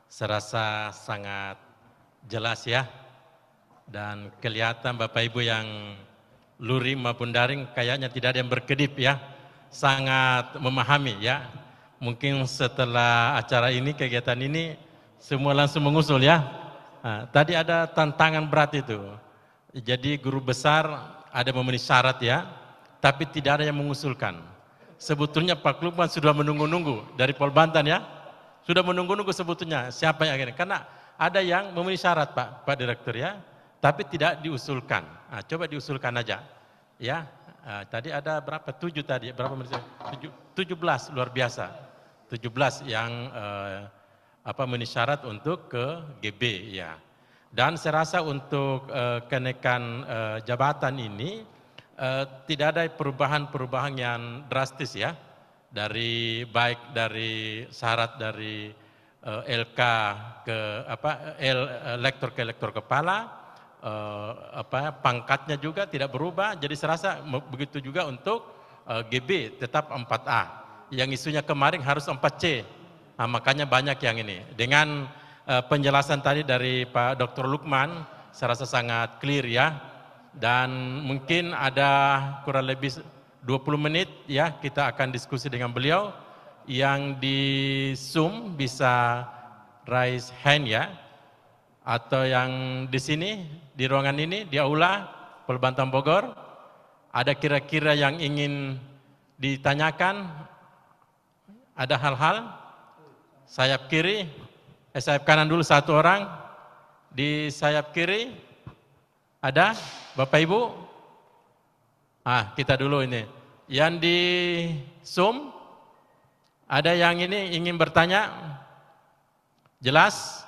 Serasa sangat jelas ya. Dan kelihatan Bapak Ibu yang luri maupun daring kayaknya tidak ada yang berkedip ya. Sangat memahami ya. Mungkin setelah acara ini, kegiatan ini, semua langsung mengusul ya. Nah, tadi ada tantangan berat itu. Jadi guru besar ada memenuhi syarat ya, tapi tidak ada yang mengusulkan sebetulnya Pak Lukman sudah menunggu-nunggu dari Polbantan ya. Sudah menunggu-nunggu sebetulnya siapa yang akhirnya. Karena ada yang memenuhi syarat Pak, Pak Direktur ya, tapi tidak diusulkan. Nah, coba diusulkan aja. Ya, nah, tadi ada berapa? Tujuh tadi, berapa menit? Tujuh, tujuh belas, luar biasa. Tujuh belas yang eh, apa memenuhi syarat untuk ke GB ya. Dan saya rasa untuk eh, kenaikan eh, jabatan ini eh, tidak ada perubahan-perubahan yang drastis ya dari baik dari syarat dari eh, LK ke apa L, eh, lektor ke lektor kepala eh, apa pangkatnya juga tidak berubah jadi serasa begitu juga untuk eh, GB tetap 4A yang isunya kemarin harus 4C nah, makanya banyak yang ini dengan eh, penjelasan tadi dari Pak Dr. Lukman saya rasa sangat clear ya dan mungkin ada kurang lebih 20 menit ya kita akan diskusi dengan beliau yang di Zoom bisa raise hand ya atau yang di sini di ruangan ini di aula Pelbantang Bogor ada kira-kira yang ingin ditanyakan ada hal-hal sayap kiri eh, sayap kanan dulu satu orang di sayap kiri ada? Bapak Ibu? Ah, kita dulu ini. Yang di Zoom, ada yang ini ingin bertanya? Jelas?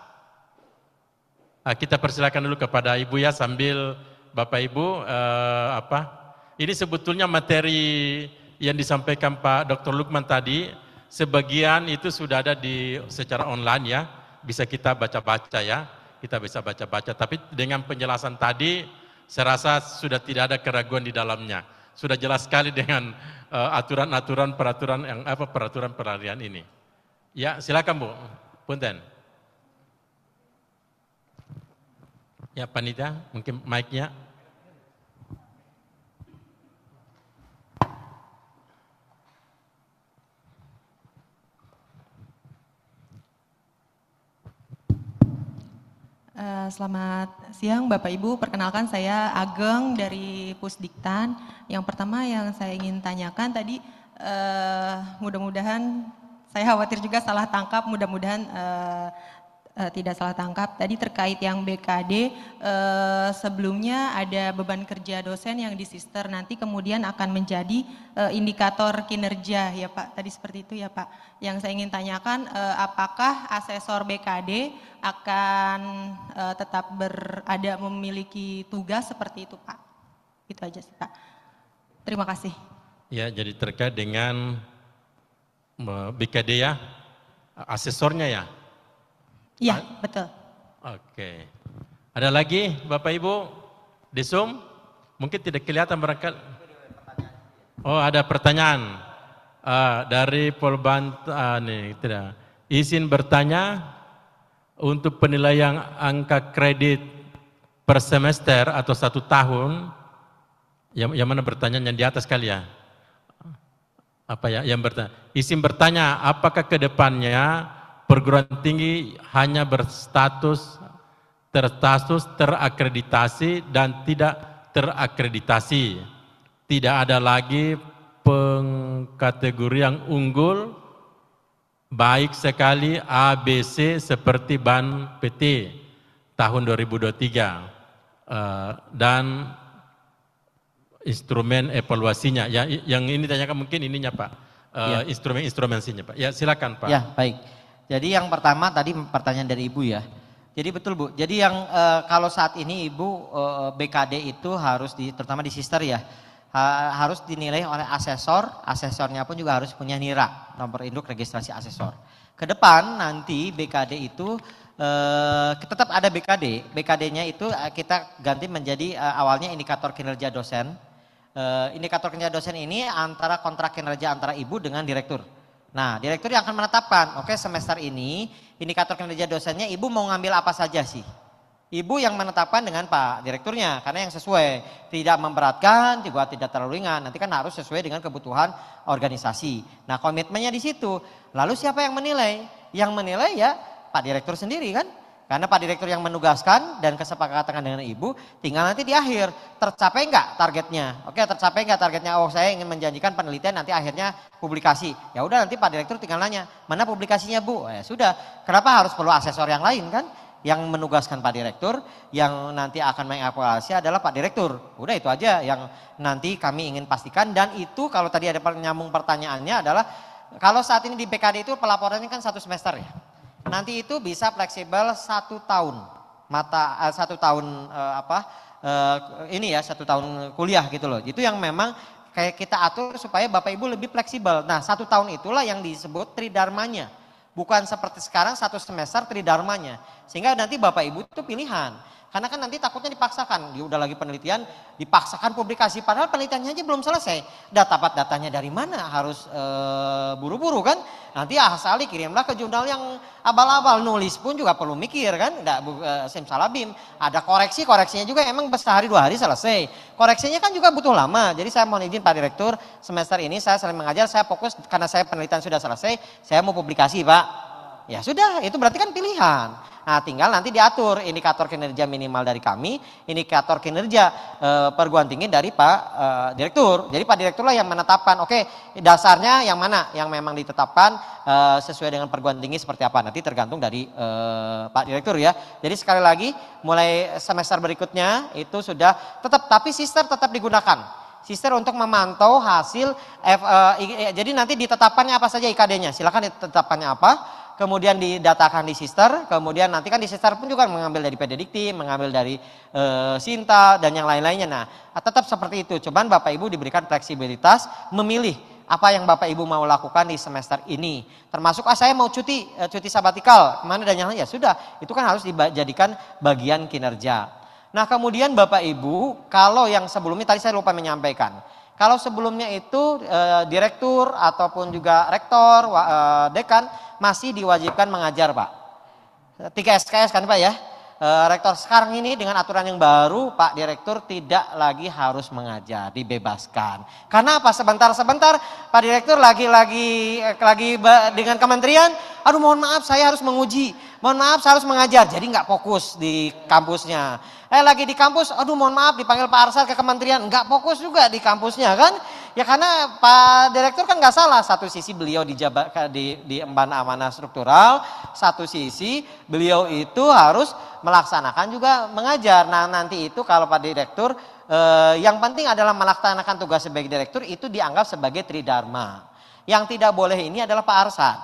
Ah, kita persilakan dulu kepada Ibu ya sambil Bapak Ibu eh, apa? Ini sebetulnya materi yang disampaikan Pak Dr. Lukman tadi, sebagian itu sudah ada di secara online ya, bisa kita baca-baca ya kita bisa baca-baca. Tapi dengan penjelasan tadi, saya rasa sudah tidak ada keraguan di dalamnya. Sudah jelas sekali dengan eh, aturan-aturan uh, peraturan yang apa peraturan peralihan ini. Ya, silakan Bu. Punten. Ya, panitia, mungkin mic-nya. Eh, selamat siang Bapak Ibu, perkenalkan saya Ageng dari Pusdiktan. Yang pertama yang saya ingin tanyakan tadi uh, mudah-mudahan saya khawatir juga salah tangkap, mudah-mudahan uh, uh, tidak salah tangkap. Tadi terkait yang BKD, uh, eh, sebelumnya ada beban kerja dosen yang di sister nanti kemudian akan menjadi uh, indikator kinerja ya Pak. Tadi seperti itu ya Pak. Yang saya ingin tanyakan, uh, apakah asesor BKD akan uh, tetap berada memiliki tugas seperti itu Pak? Itu aja sih Pak. Terima kasih. Ya, jadi terkait dengan BKD ya, asesornya ya. Iya, betul. Oke. Ada lagi Bapak Ibu di Zoom? Mungkin tidak kelihatan berangkat. Oh, ada pertanyaan. Uh, dari Polbant uh, ah, nih, tidak. Izin bertanya untuk penilaian angka kredit per semester atau satu tahun yang, yang mana bertanya yang di atas kali ya apa ya yang bertanya izin bertanya apakah kedepannya perguruan tinggi hanya berstatus terstatus terakreditasi dan tidak terakreditasi. Tidak ada lagi pengkategori yang unggul baik sekali ABC seperti BAN PT tahun 2023 eh, dan instrumen evaluasinya. Ya, yang ini tanyakan mungkin ininya Pak, eh, ya. instrumen-instrumensinya Pak. Ya silakan Pak. Ya baik. Jadi yang pertama tadi pertanyaan dari ibu ya. Jadi betul bu. Jadi yang e, kalau saat ini ibu e, eh, BKD itu harus di, terutama di sister ya ha, harus dinilai oleh asesor. Asesornya pun juga harus punya nira nomor induk registrasi asesor. Kedepan nanti BKD itu e, tetap ada BKD. BKD-nya itu kita ganti menjadi e, awalnya indikator kinerja dosen. E, indikator kinerja dosen ini antara kontrak kinerja antara ibu dengan direktur Nah, direktur yang akan menetapkan, oke okay, semester ini indikator kinerja dosennya ibu mau ngambil apa saja sih? Ibu yang menetapkan dengan Pak Direkturnya, karena yang sesuai tidak memberatkan, juga tidak terlalu ringan. Nanti kan harus sesuai dengan kebutuhan organisasi. Nah, komitmennya di situ. Lalu siapa yang menilai? Yang menilai ya Pak Direktur sendiri kan? Karena Pak Direktur yang menugaskan dan kesepakatan dengan Ibu, tinggal nanti di akhir tercapai nggak targetnya. Oke, tercapai nggak targetnya? Oh, saya ingin menjanjikan penelitian nanti akhirnya publikasi. Ya udah nanti Pak Direktur tinggal nanya, mana publikasinya Bu? Ya sudah, kenapa harus perlu asesor yang lain kan? Yang menugaskan Pak Direktur, yang nanti akan mengevaluasi adalah Pak Direktur. Udah itu aja yang nanti kami ingin pastikan dan itu kalau tadi ada penyambung pertanyaannya adalah kalau saat ini di BKD itu pelaporannya kan satu semester ya. Nanti itu bisa fleksibel satu tahun mata eh, satu tahun eh, apa eh, ini ya satu tahun kuliah gitu loh. Itu yang memang kayak kita atur supaya bapak ibu lebih fleksibel. Nah satu tahun itulah yang disebut tridarmanya, Bukan seperti sekarang satu semester tridarmanya. Sehingga nanti bapak ibu itu pilihan karena kan nanti takutnya dipaksakan, dia udah lagi penelitian, dipaksakan publikasi, padahal penelitiannya aja belum selesai. Data datanya dari mana? Harus eh, buru-buru kan? Nanti asali kirimlah ke jurnal yang abal-abal, nulis pun juga perlu mikir kan? tidak sem eh, simsalabim, ada koreksi, koreksinya juga emang sehari dua hari selesai. Koreksinya kan juga butuh lama, jadi saya mohon izin Pak Direktur, semester ini saya sering mengajar, saya fokus karena saya penelitian sudah selesai, saya mau publikasi Pak. Ya sudah, itu berarti kan pilihan. Nah, tinggal nanti diatur indikator kinerja minimal dari kami, indikator kinerja e, perguruan tinggi dari Pak e, Direktur. Jadi Pak Direktur lah yang menetapkan, oke, okay, dasarnya yang mana yang memang ditetapkan e, sesuai dengan perguruan tinggi seperti apa. Nanti tergantung dari e, Pak Direktur ya. Jadi sekali lagi, mulai semester berikutnya itu sudah tetap tapi sister tetap digunakan sister untuk memantau hasil F, uh, I, jadi nanti ditetapkannya apa saja IKD-nya. Silakan ditetapkannya apa, kemudian didatakan di sister, kemudian nanti kan di sister pun juga mengambil dari pededikti, mengambil dari e, sinta dan yang lain-lainnya. Nah, tetap seperti itu. Cuman Bapak Ibu diberikan fleksibilitas memilih apa yang Bapak Ibu mau lakukan di semester ini. Termasuk ah saya mau cuti, eh, cuti sabatikal, mana dan yang lain, ya sudah. Itu kan harus dijadikan bagian kinerja. Nah kemudian Bapak Ibu, kalau yang sebelumnya tadi saya lupa menyampaikan. Kalau sebelumnya itu e, direktur ataupun juga rektor, wa, e, dekan masih diwajibkan mengajar, Pak. Tiga SKS kan, Pak ya. E, rektor sekarang ini dengan aturan yang baru, Pak Direktur tidak lagi harus mengajar, dibebaskan. Karena apa? Sebentar-sebentar Pak Direktur lagi-lagi lagi dengan kementerian, aduh mohon maaf saya harus menguji, mohon maaf saya harus mengajar, jadi nggak fokus di kampusnya. Eh lagi di kampus, aduh mohon maaf dipanggil Pak Arsat ke kementerian, nggak fokus juga di kampusnya kan? Ya karena Pak Direktur kan nggak salah, satu sisi beliau dijabat di, di emban amanah struktural, satu sisi beliau itu harus melaksanakan juga mengajar. Nah nanti itu kalau Pak Direktur, eh, yang penting adalah melaksanakan tugas sebagai Direktur itu dianggap sebagai tridharma. Yang tidak boleh ini adalah Pak Arsat.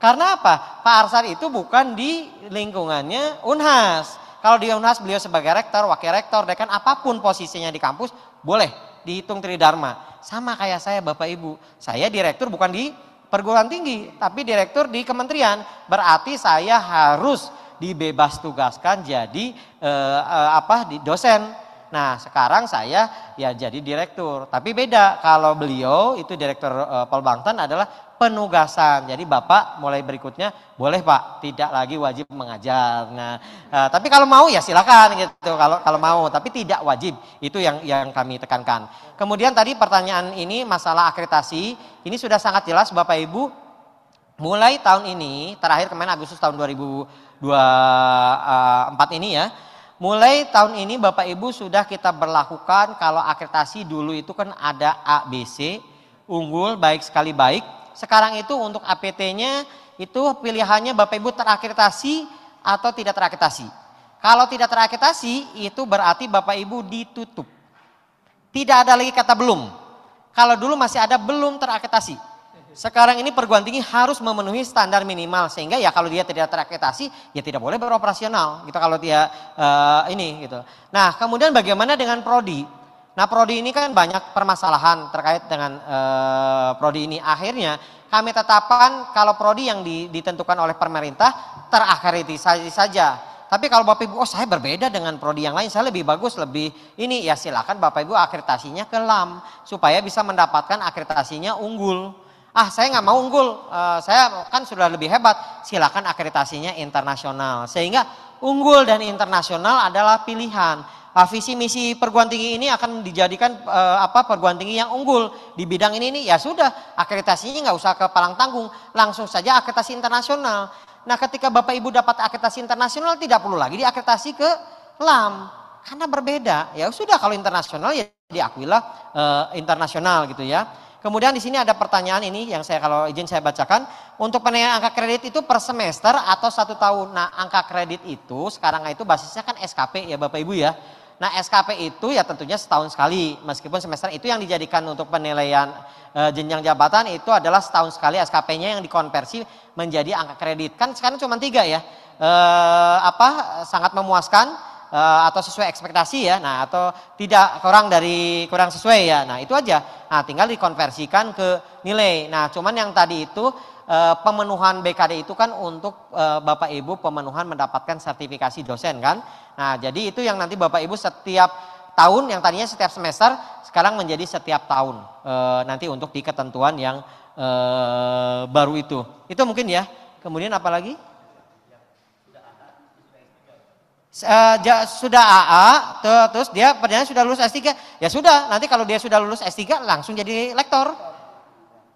Karena apa? Pak Arsat itu bukan di lingkungannya Unhas kalau di Unhas beliau sebagai rektor, wakil rektor, dekan apapun posisinya di kampus boleh dihitung tridharma. Sama kayak saya Bapak Ibu. Saya direktur bukan di perguruan tinggi, tapi direktur di kementerian. Berarti saya harus dibebas tugaskan jadi eh, eh apa di dosen. Nah, sekarang saya ya jadi direktur. Tapi beda kalau beliau itu direktur eh, adalah penugasan. Jadi Bapak mulai berikutnya boleh Pak, tidak lagi wajib mengajar. Nah, uh, tapi kalau mau ya silakan gitu. Kalau kalau mau, tapi tidak wajib. Itu yang yang kami tekankan. Kemudian tadi pertanyaan ini masalah akreditasi, ini sudah sangat jelas Bapak Ibu mulai tahun ini, terakhir kemarin Agustus tahun 2024 eh, ini ya. Mulai tahun ini Bapak Ibu sudah kita berlakukan kalau akreditasi dulu itu kan ada ABC, unggul, baik sekali baik, sekarang itu untuk APT-nya itu pilihannya Bapak Ibu terakreditasi atau tidak terakreditasi. Kalau tidak terakreditasi itu berarti Bapak Ibu ditutup. Tidak ada lagi kata belum. Kalau dulu masih ada belum terakreditasi. Sekarang ini perguruan tinggi harus memenuhi standar minimal sehingga ya kalau dia tidak terakreditasi ya tidak boleh beroperasional gitu kalau dia uh, ini gitu. Nah, kemudian bagaimana dengan prodi? Nah, prodi ini kan banyak permasalahan terkait dengan eh, prodi ini. Akhirnya kami tetapkan kalau prodi yang ditentukan oleh pemerintah terakreditasi saja. Tapi kalau Bapak Ibu, oh saya berbeda dengan prodi yang lain, saya lebih bagus, lebih ini ya silakan Bapak Ibu akreditasinya ke LAM supaya bisa mendapatkan akreditasinya unggul. Ah, saya nggak mau unggul, uh, saya kan sudah lebih hebat, silakan akreditasinya internasional. Sehingga unggul dan internasional adalah pilihan visi misi perguruan tinggi ini akan dijadikan uh, apa perguruan tinggi yang unggul di bidang ini ini ya sudah akreditasinya nggak usah ke palang tanggung langsung saja akreditasi internasional nah ketika bapak ibu dapat akreditasi internasional tidak perlu lagi diakreditasi ke lam karena berbeda ya sudah kalau internasional ya diakuilah uh, internasional gitu ya kemudian di sini ada pertanyaan ini yang saya kalau izin saya bacakan untuk penilaian angka kredit itu per semester atau satu tahun nah angka kredit itu sekarang itu basisnya kan SKP ya bapak ibu ya Nah SKP itu ya tentunya setahun sekali meskipun semester itu yang dijadikan untuk penilaian e, jenjang jabatan itu adalah setahun sekali SKP-nya yang dikonversi menjadi angka kredit kan sekarang cuma tiga ya e, apa sangat memuaskan e, atau sesuai ekspektasi ya nah atau tidak kurang dari kurang sesuai ya nah itu aja nah tinggal dikonversikan ke nilai nah cuman yang tadi itu Eh, pemenuhan BKD itu kan untuk eh, Bapak Ibu pemenuhan mendapatkan sertifikasi dosen kan. Nah, jadi itu yang nanti Bapak Ibu setiap tahun yang tadinya setiap semester sekarang menjadi setiap tahun eh, nanti untuk di ketentuan yang baru itu. Itu mungkin ya. Kemudian apa lagi? sudah AA terus dia perdana sudah lulus S3. Ya sudah, nanti kalau dia sudah lulus S3 langsung jadi lektor.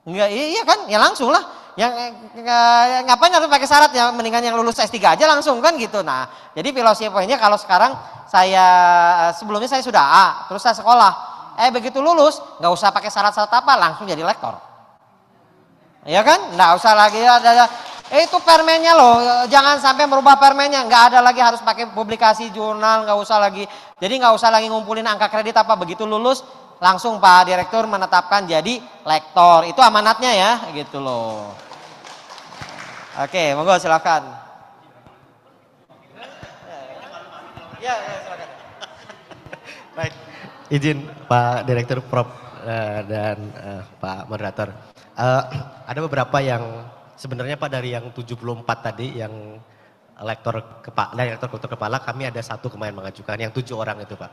Enggak, iya, iya, iya kan? Ya langsung lah yang eh, eh, eh, ngapain harus pakai syarat ya mendingan yang lulus S3 aja langsung kan gitu nah jadi filosofinya kalau sekarang saya sebelumnya saya sudah A terus saya sekolah eh begitu lulus nggak usah pakai syarat-syarat apa langsung jadi lektor ya kan nggak usah lagi ada eh, itu permennya loh jangan sampai merubah permennya nggak ada lagi harus pakai publikasi jurnal nggak usah lagi jadi nggak usah lagi ngumpulin angka kredit apa begitu lulus langsung Pak Direktur menetapkan jadi lektor. Itu amanatnya ya, gitu loh. Oke, monggo silakan. Ya, ya silakan. Baik, izin Pak Direktur Prof eh, dan eh, Pak Moderator. Eh, ada beberapa yang sebenarnya Pak dari yang 74 tadi yang lektor kepala, lektor kultur kepala kami ada satu kemarin mengajukan yang tujuh orang itu Pak.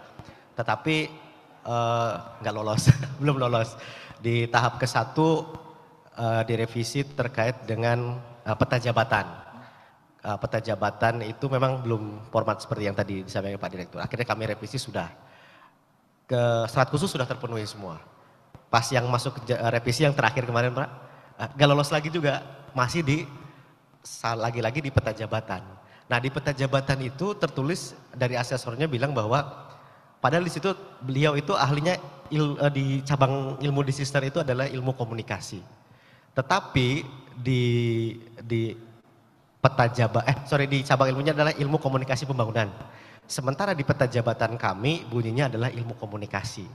Tetapi Eh, nggak uh, lolos, <laughs> belum lolos. Di tahap ke satu uh, direvisi terkait dengan uh, peta jabatan. Uh, peta jabatan itu memang belum format seperti yang tadi disampaikan Pak Direktur. Akhirnya kami revisi sudah. Ke serat khusus sudah terpenuhi semua. Pas yang masuk ke revisi yang terakhir kemarin Pak, nggak lolos lagi juga, masih di lagi-lagi di peta jabatan. Nah di peta jabatan itu tertulis dari asesornya bilang bahwa Padahal di situ beliau itu ahlinya il, eh, di cabang ilmu di sister itu adalah ilmu komunikasi. Tetapi di di peta jabat eh sorry di cabang ilmunya adalah ilmu komunikasi pembangunan. Sementara di peta jabatan kami bunyinya adalah ilmu komunikasi.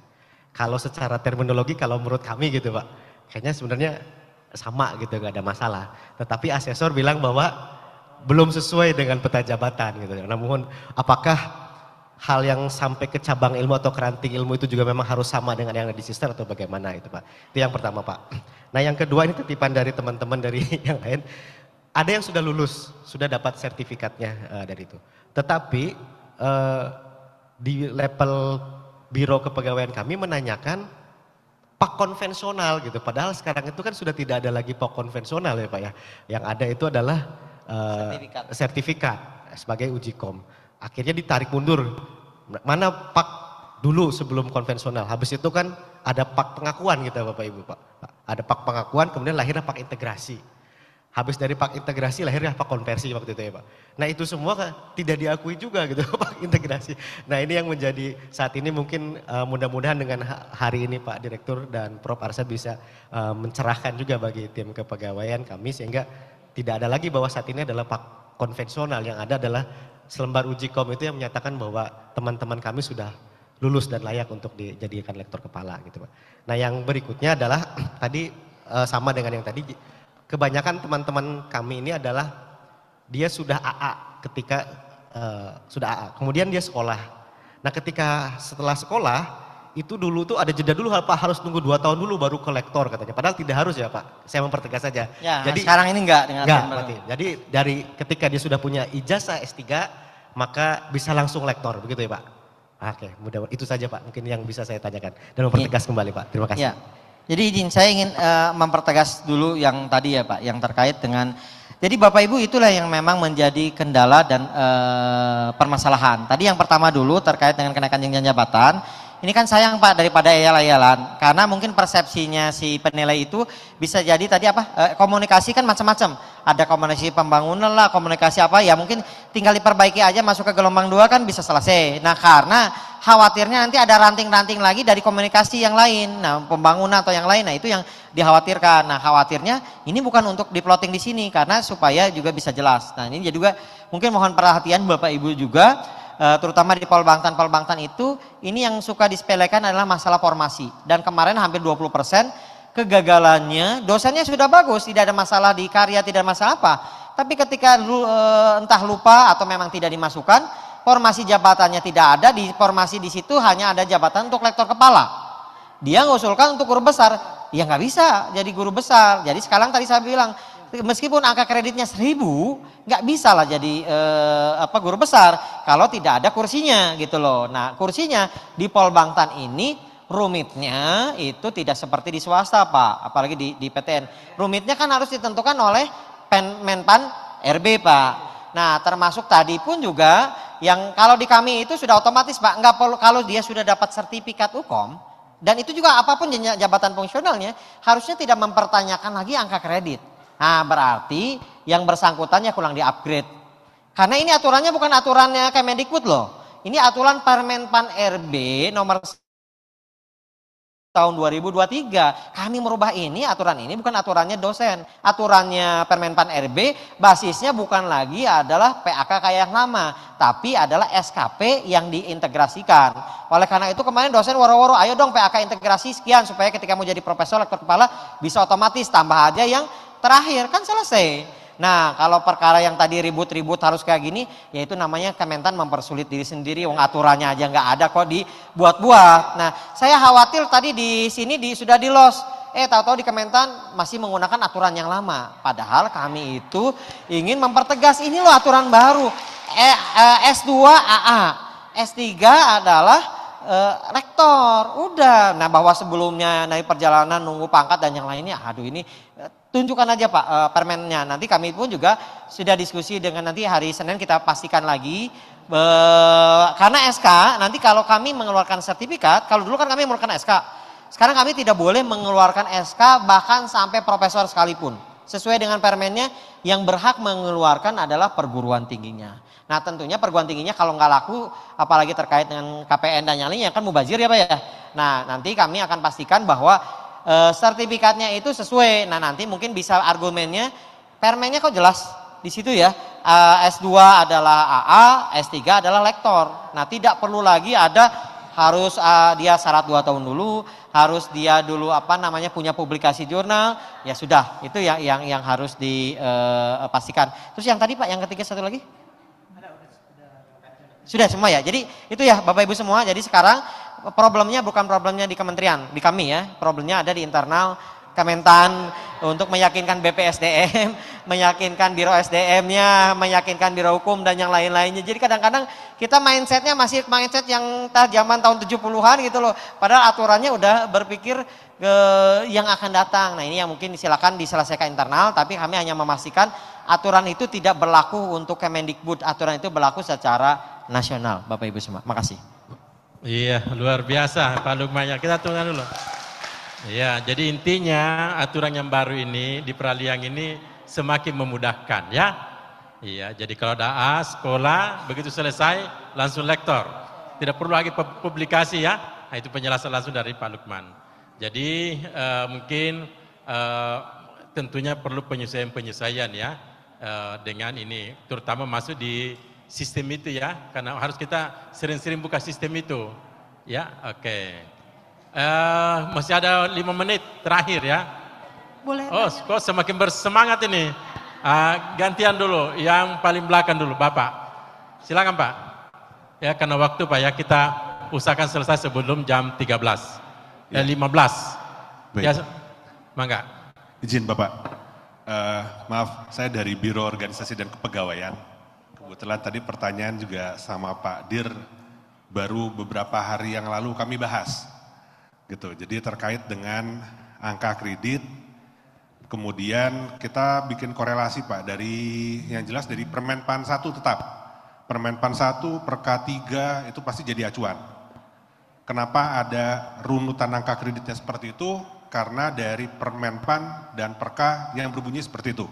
Kalau secara terminologi kalau menurut kami gitu Pak, kayaknya sebenarnya sama gitu gak ada masalah. Tetapi asesor bilang bahwa belum sesuai dengan peta jabatan gitu. Namun apakah hal yang sampai ke cabang ilmu atau keranting ilmu itu juga memang harus sama dengan yang ada di sister atau bagaimana itu Pak? Itu yang pertama Pak. Nah yang kedua ini ketipan dari teman-teman dari <laughs> yang lain. Ada yang sudah lulus, sudah dapat sertifikatnya uh, dari itu. Tetapi uh, di level biro kepegawaian kami menanyakan pak konvensional gitu. Padahal sekarang itu kan sudah tidak ada lagi pak konvensional ya Pak ya. Yang ada itu adalah uh, sertifikat. sertifikat sebagai uji kom. Akhirnya ditarik mundur. Mana pak dulu sebelum konvensional. Habis itu kan ada pak pengakuan gitu Bapak Ibu Pak. Ada pak pengakuan kemudian lahirnya pak integrasi. Habis dari pak integrasi lahirnya pak konversi waktu itu ya Pak. Nah itu semua tidak diakui juga gitu <laughs> pak integrasi. Nah ini yang menjadi saat ini mungkin uh, mudah-mudahan dengan hari ini Pak Direktur dan Prof Arsa bisa uh, mencerahkan juga bagi tim kepegawaian kami sehingga tidak ada lagi bahwa saat ini adalah pak konvensional yang ada adalah selembar uji kom itu yang menyatakan bahwa teman-teman kami sudah lulus dan layak untuk dijadikan lektor kepala gitu Pak. Nah yang berikutnya adalah <clears throat> tadi e, sama dengan yang tadi kebanyakan teman-teman kami ini adalah dia sudah AA ketika e, sudah AA kemudian dia sekolah. Nah ketika setelah sekolah itu dulu tuh ada jeda dulu Pak harus tunggu dua tahun dulu baru kolektor katanya. Padahal tidak harus ya Pak. Saya mempertegas saja. Ya, nah, Jadi sekarang ini enggak dengan enggak, berarti. Jadi dari ketika dia sudah punya ijazah S3 maka bisa langsung lektor begitu ya Pak. Oke, mudah itu saja Pak mungkin yang bisa saya tanyakan dan mempertegas ya. kembali Pak. Terima kasih. Ya. Jadi izin saya ingin uh, mempertegas dulu yang tadi ya Pak yang terkait dengan jadi Bapak Ibu itulah yang memang menjadi kendala dan e, permasalahan. Tadi yang pertama dulu terkait dengan kenaikan jenjang jabatan ini kan sayang Pak daripada eyal karena mungkin persepsinya si penilai itu bisa jadi tadi apa? E, komunikasi kan macam-macam. Ada komunikasi pembangunan lah, komunikasi apa ya mungkin tinggal diperbaiki aja masuk ke gelombang dua kan bisa selesai. Nah, karena khawatirnya nanti ada ranting-ranting lagi dari komunikasi yang lain. Nah, pembangunan atau yang lain. Nah, itu yang dikhawatirkan. Nah, khawatirnya ini bukan untuk diploting di sini karena supaya juga bisa jelas. Nah, ini juga mungkin mohon perhatian Bapak Ibu juga Eh, terutama di Polbangtan-Polbangtan itu, ini yang suka disepelekan adalah masalah formasi. Dan kemarin hampir 20 persen kegagalannya, dosennya sudah bagus, tidak ada masalah di karya, tidak ada masalah apa. Tapi ketika eh, entah lupa atau memang tidak dimasukkan, formasi jabatannya tidak ada, di formasi di situ hanya ada jabatan untuk lektor kepala. Dia ngusulkan untuk guru besar, ya nggak bisa jadi guru besar. Jadi sekarang tadi saya bilang, meskipun angka kreditnya seribu, nggak bisa lah jadi eh, apa guru besar kalau tidak ada kursinya gitu loh. Nah kursinya di Polbangtan ini rumitnya itu tidak seperti di swasta pak, apalagi di, di PTN. Rumitnya kan harus ditentukan oleh pen, Menpan RB pak. Nah termasuk tadi pun juga yang kalau di kami itu sudah otomatis pak, nggak perlu kalau dia sudah dapat sertifikat hukum dan itu juga apapun jabatan fungsionalnya harusnya tidak mempertanyakan lagi angka kredit Nah berarti yang bersangkutannya kurang di-upgrade. Karena ini aturannya bukan aturannya Kemendikbud loh. Ini aturan Permenpan RB nomor tahun 2023. Kami merubah ini, aturan ini bukan aturannya dosen. Aturannya Permenpan RB basisnya bukan lagi adalah PAK kayak yang lama, tapi adalah SKP yang diintegrasikan. Oleh karena itu kemarin dosen waro-waro, ayo dong PAK integrasi sekian supaya ketika mau jadi profesor, lektor kepala bisa otomatis tambah aja yang terakhir kan selesai. Nah, kalau perkara yang tadi ribut-ribut harus kayak gini, yaitu namanya Kementan mempersulit diri sendiri. Wong aturannya aja nggak ada kok dibuat-buat. Nah, saya khawatir tadi di sini di, sudah di los. Eh, tahu-tahu di Kementan masih menggunakan aturan yang lama. Padahal kami itu ingin mempertegas ini loh aturan baru. Eh, eh, S2 AA, S3 adalah e, rektor. Udah. Nah, bahwa sebelumnya naik perjalanan nunggu pangkat dan yang lainnya, aduh ini e, tunjukkan aja Pak uh, permennya. Nanti kami pun juga sudah diskusi dengan nanti hari Senin kita pastikan lagi Be, eh, karena SK nanti kalau kami mengeluarkan sertifikat, kalau dulu kan kami mengeluarkan SK. Sekarang kami tidak boleh mengeluarkan SK bahkan sampai profesor sekalipun. Sesuai dengan permennya yang berhak mengeluarkan adalah perguruan tingginya. Nah tentunya perguruan tingginya kalau nggak laku apalagi terkait dengan KPN dan yang lainnya kan mubazir ya Pak ya. Nah nanti kami akan pastikan bahwa e, sertifikatnya itu sesuai. Nah nanti mungkin bisa argumennya, permennya kok jelas di situ ya. E, eh, S2 adalah AA, S3 adalah lektor. Nah tidak perlu lagi ada harus uh, dia syarat dua tahun dulu, harus dia dulu apa namanya punya publikasi jurnal, ya sudah itu yang yang yang harus dipastikan. Terus yang tadi Pak, yang ketiga satu lagi? Sudah semua ya. Jadi itu ya Bapak Ibu semua. Jadi sekarang problemnya bukan problemnya di kementerian, di kami ya. Problemnya ada di internal Kementan untuk meyakinkan BPSDM, <laughs> meyakinkan Biro SDM-nya, meyakinkan Biro Hukum dan yang lain-lainnya. Jadi kadang-kadang kita mindsetnya masih mindset yang zaman tahun 70-an gitu loh. Padahal aturannya udah berpikir ke yang akan datang. Nah ini yang mungkin silakan diselesaikan internal, tapi kami hanya memastikan aturan itu tidak berlaku untuk Kemendikbud. Aturan itu berlaku secara nasional, Bapak Ibu semua. Makasih. Iya, luar biasa Pak Lukman. Ya, kita tunggu dulu. Iya, jadi intinya aturan yang baru ini di Praliang ini semakin memudahkan ya. Iya, jadi kalau ada A, sekolah, begitu selesai langsung lektor. Tidak perlu lagi publikasi ya. Nah, itu penjelasan langsung dari Pak Lukman. Jadi e, mungkin e, tentunya perlu penyesuaian-penyesuaian ya e, dengan ini, terutama masuk di sistem itu ya, karena harus kita sering-sering buka sistem itu. Ya, oke. Okay. Uh, eh, masih ada lima menit terakhir ya. Boleh. Oh, kok semakin bersemangat ini. Uh, gantian dulu, yang paling belakang dulu, Bapak. Silakan Pak. Ya, karena waktu Pak ya kita usahakan selesai sebelum jam 13. Ya, eh, 15. Baik. Ya, mangga. Izin Bapak. Uh, maaf, saya dari Biro Organisasi dan Kepegawaian. Kebetulan tadi pertanyaan juga sama Pak Dir baru beberapa hari yang lalu kami bahas. Gitu. Jadi terkait dengan angka kredit kemudian kita bikin korelasi Pak dari yang jelas dari Permen PAN 1 tetap. Permen PAN 1, Perka 3 itu pasti jadi acuan. Kenapa ada runutan angka kreditnya seperti itu? Karena dari Permen PAN dan Perka yang berbunyi seperti itu.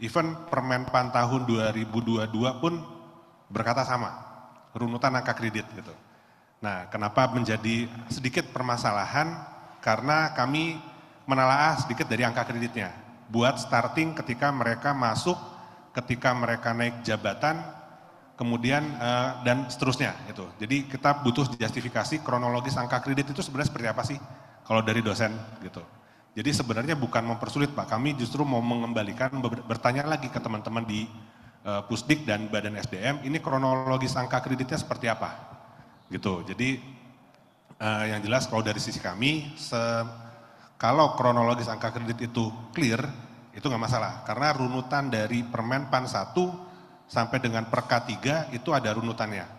Even pan tahun 2022 pun berkata sama, runutan angka kredit gitu. Nah, kenapa menjadi sedikit permasalahan? Karena kami menelaah sedikit dari angka kreditnya. Buat starting ketika mereka masuk, ketika mereka naik jabatan, kemudian eh, dan seterusnya gitu. Jadi kita butuh justifikasi kronologis angka kredit itu sebenarnya seperti apa sih kalau dari dosen gitu. Jadi sebenarnya bukan mempersulit Pak, kami justru mau mengembalikan bertanya lagi ke teman-teman di uh, Pusdik dan Badan SDM, ini kronologis angka kreditnya seperti apa? Gitu. Jadi uh, yang jelas kalau dari sisi kami se kalau kronologis angka kredit itu clear, itu nggak masalah karena runutan dari Permen PAN 1 sampai dengan Perka 3 itu ada runutannya.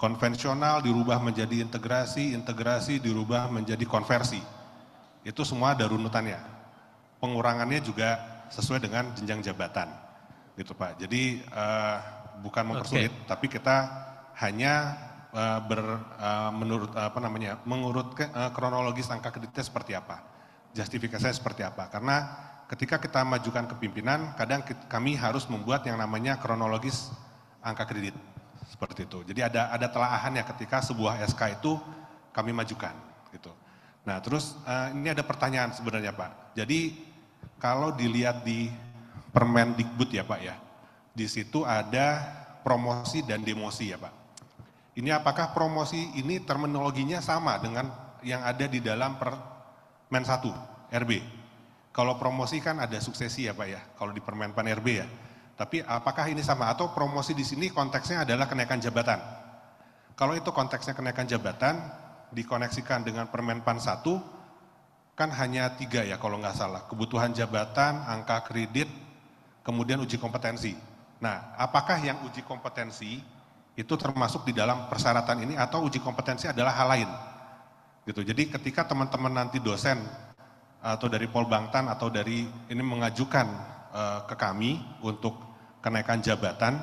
Konvensional dirubah menjadi integrasi, integrasi dirubah menjadi konversi itu semua ada runutannya. Pengurangannya juga sesuai dengan jenjang jabatan. Gitu Pak. Jadi uh, bukan mempersulit, okay. tapi kita hanya uh, ber uh, menurut apa namanya? mengurut ke, uh, kronologis angka kreditnya seperti apa. Justifikasinya seperti apa? Karena ketika kita majukan kepimpinan, kadang kita, kami harus membuat yang namanya kronologis angka kredit seperti itu. Jadi ada ada telaahannya ketika sebuah SK itu kami majukan gitu. Nah, terus uh, ini ada pertanyaan sebenarnya, Pak. Jadi kalau dilihat di Permen Permendikbud ya, Pak ya. Di situ ada promosi dan demosi ya, Pak. Ini apakah promosi ini terminologinya sama dengan yang ada di dalam Permen 1 RB? Kalau promosi kan ada suksesi ya, Pak ya. Kalau di Permen Pan RB ya. Tapi apakah ini sama atau promosi di sini konteksnya adalah kenaikan jabatan? Kalau itu konteksnya kenaikan jabatan, dikoneksikan dengan Permenpan 1 kan hanya tiga ya kalau nggak salah kebutuhan jabatan angka kredit kemudian uji kompetensi nah apakah yang uji kompetensi itu termasuk di dalam persyaratan ini atau uji kompetensi adalah hal lain gitu jadi ketika teman-teman nanti dosen atau dari Polbangtan atau dari ini mengajukan uh, ke kami untuk kenaikan jabatan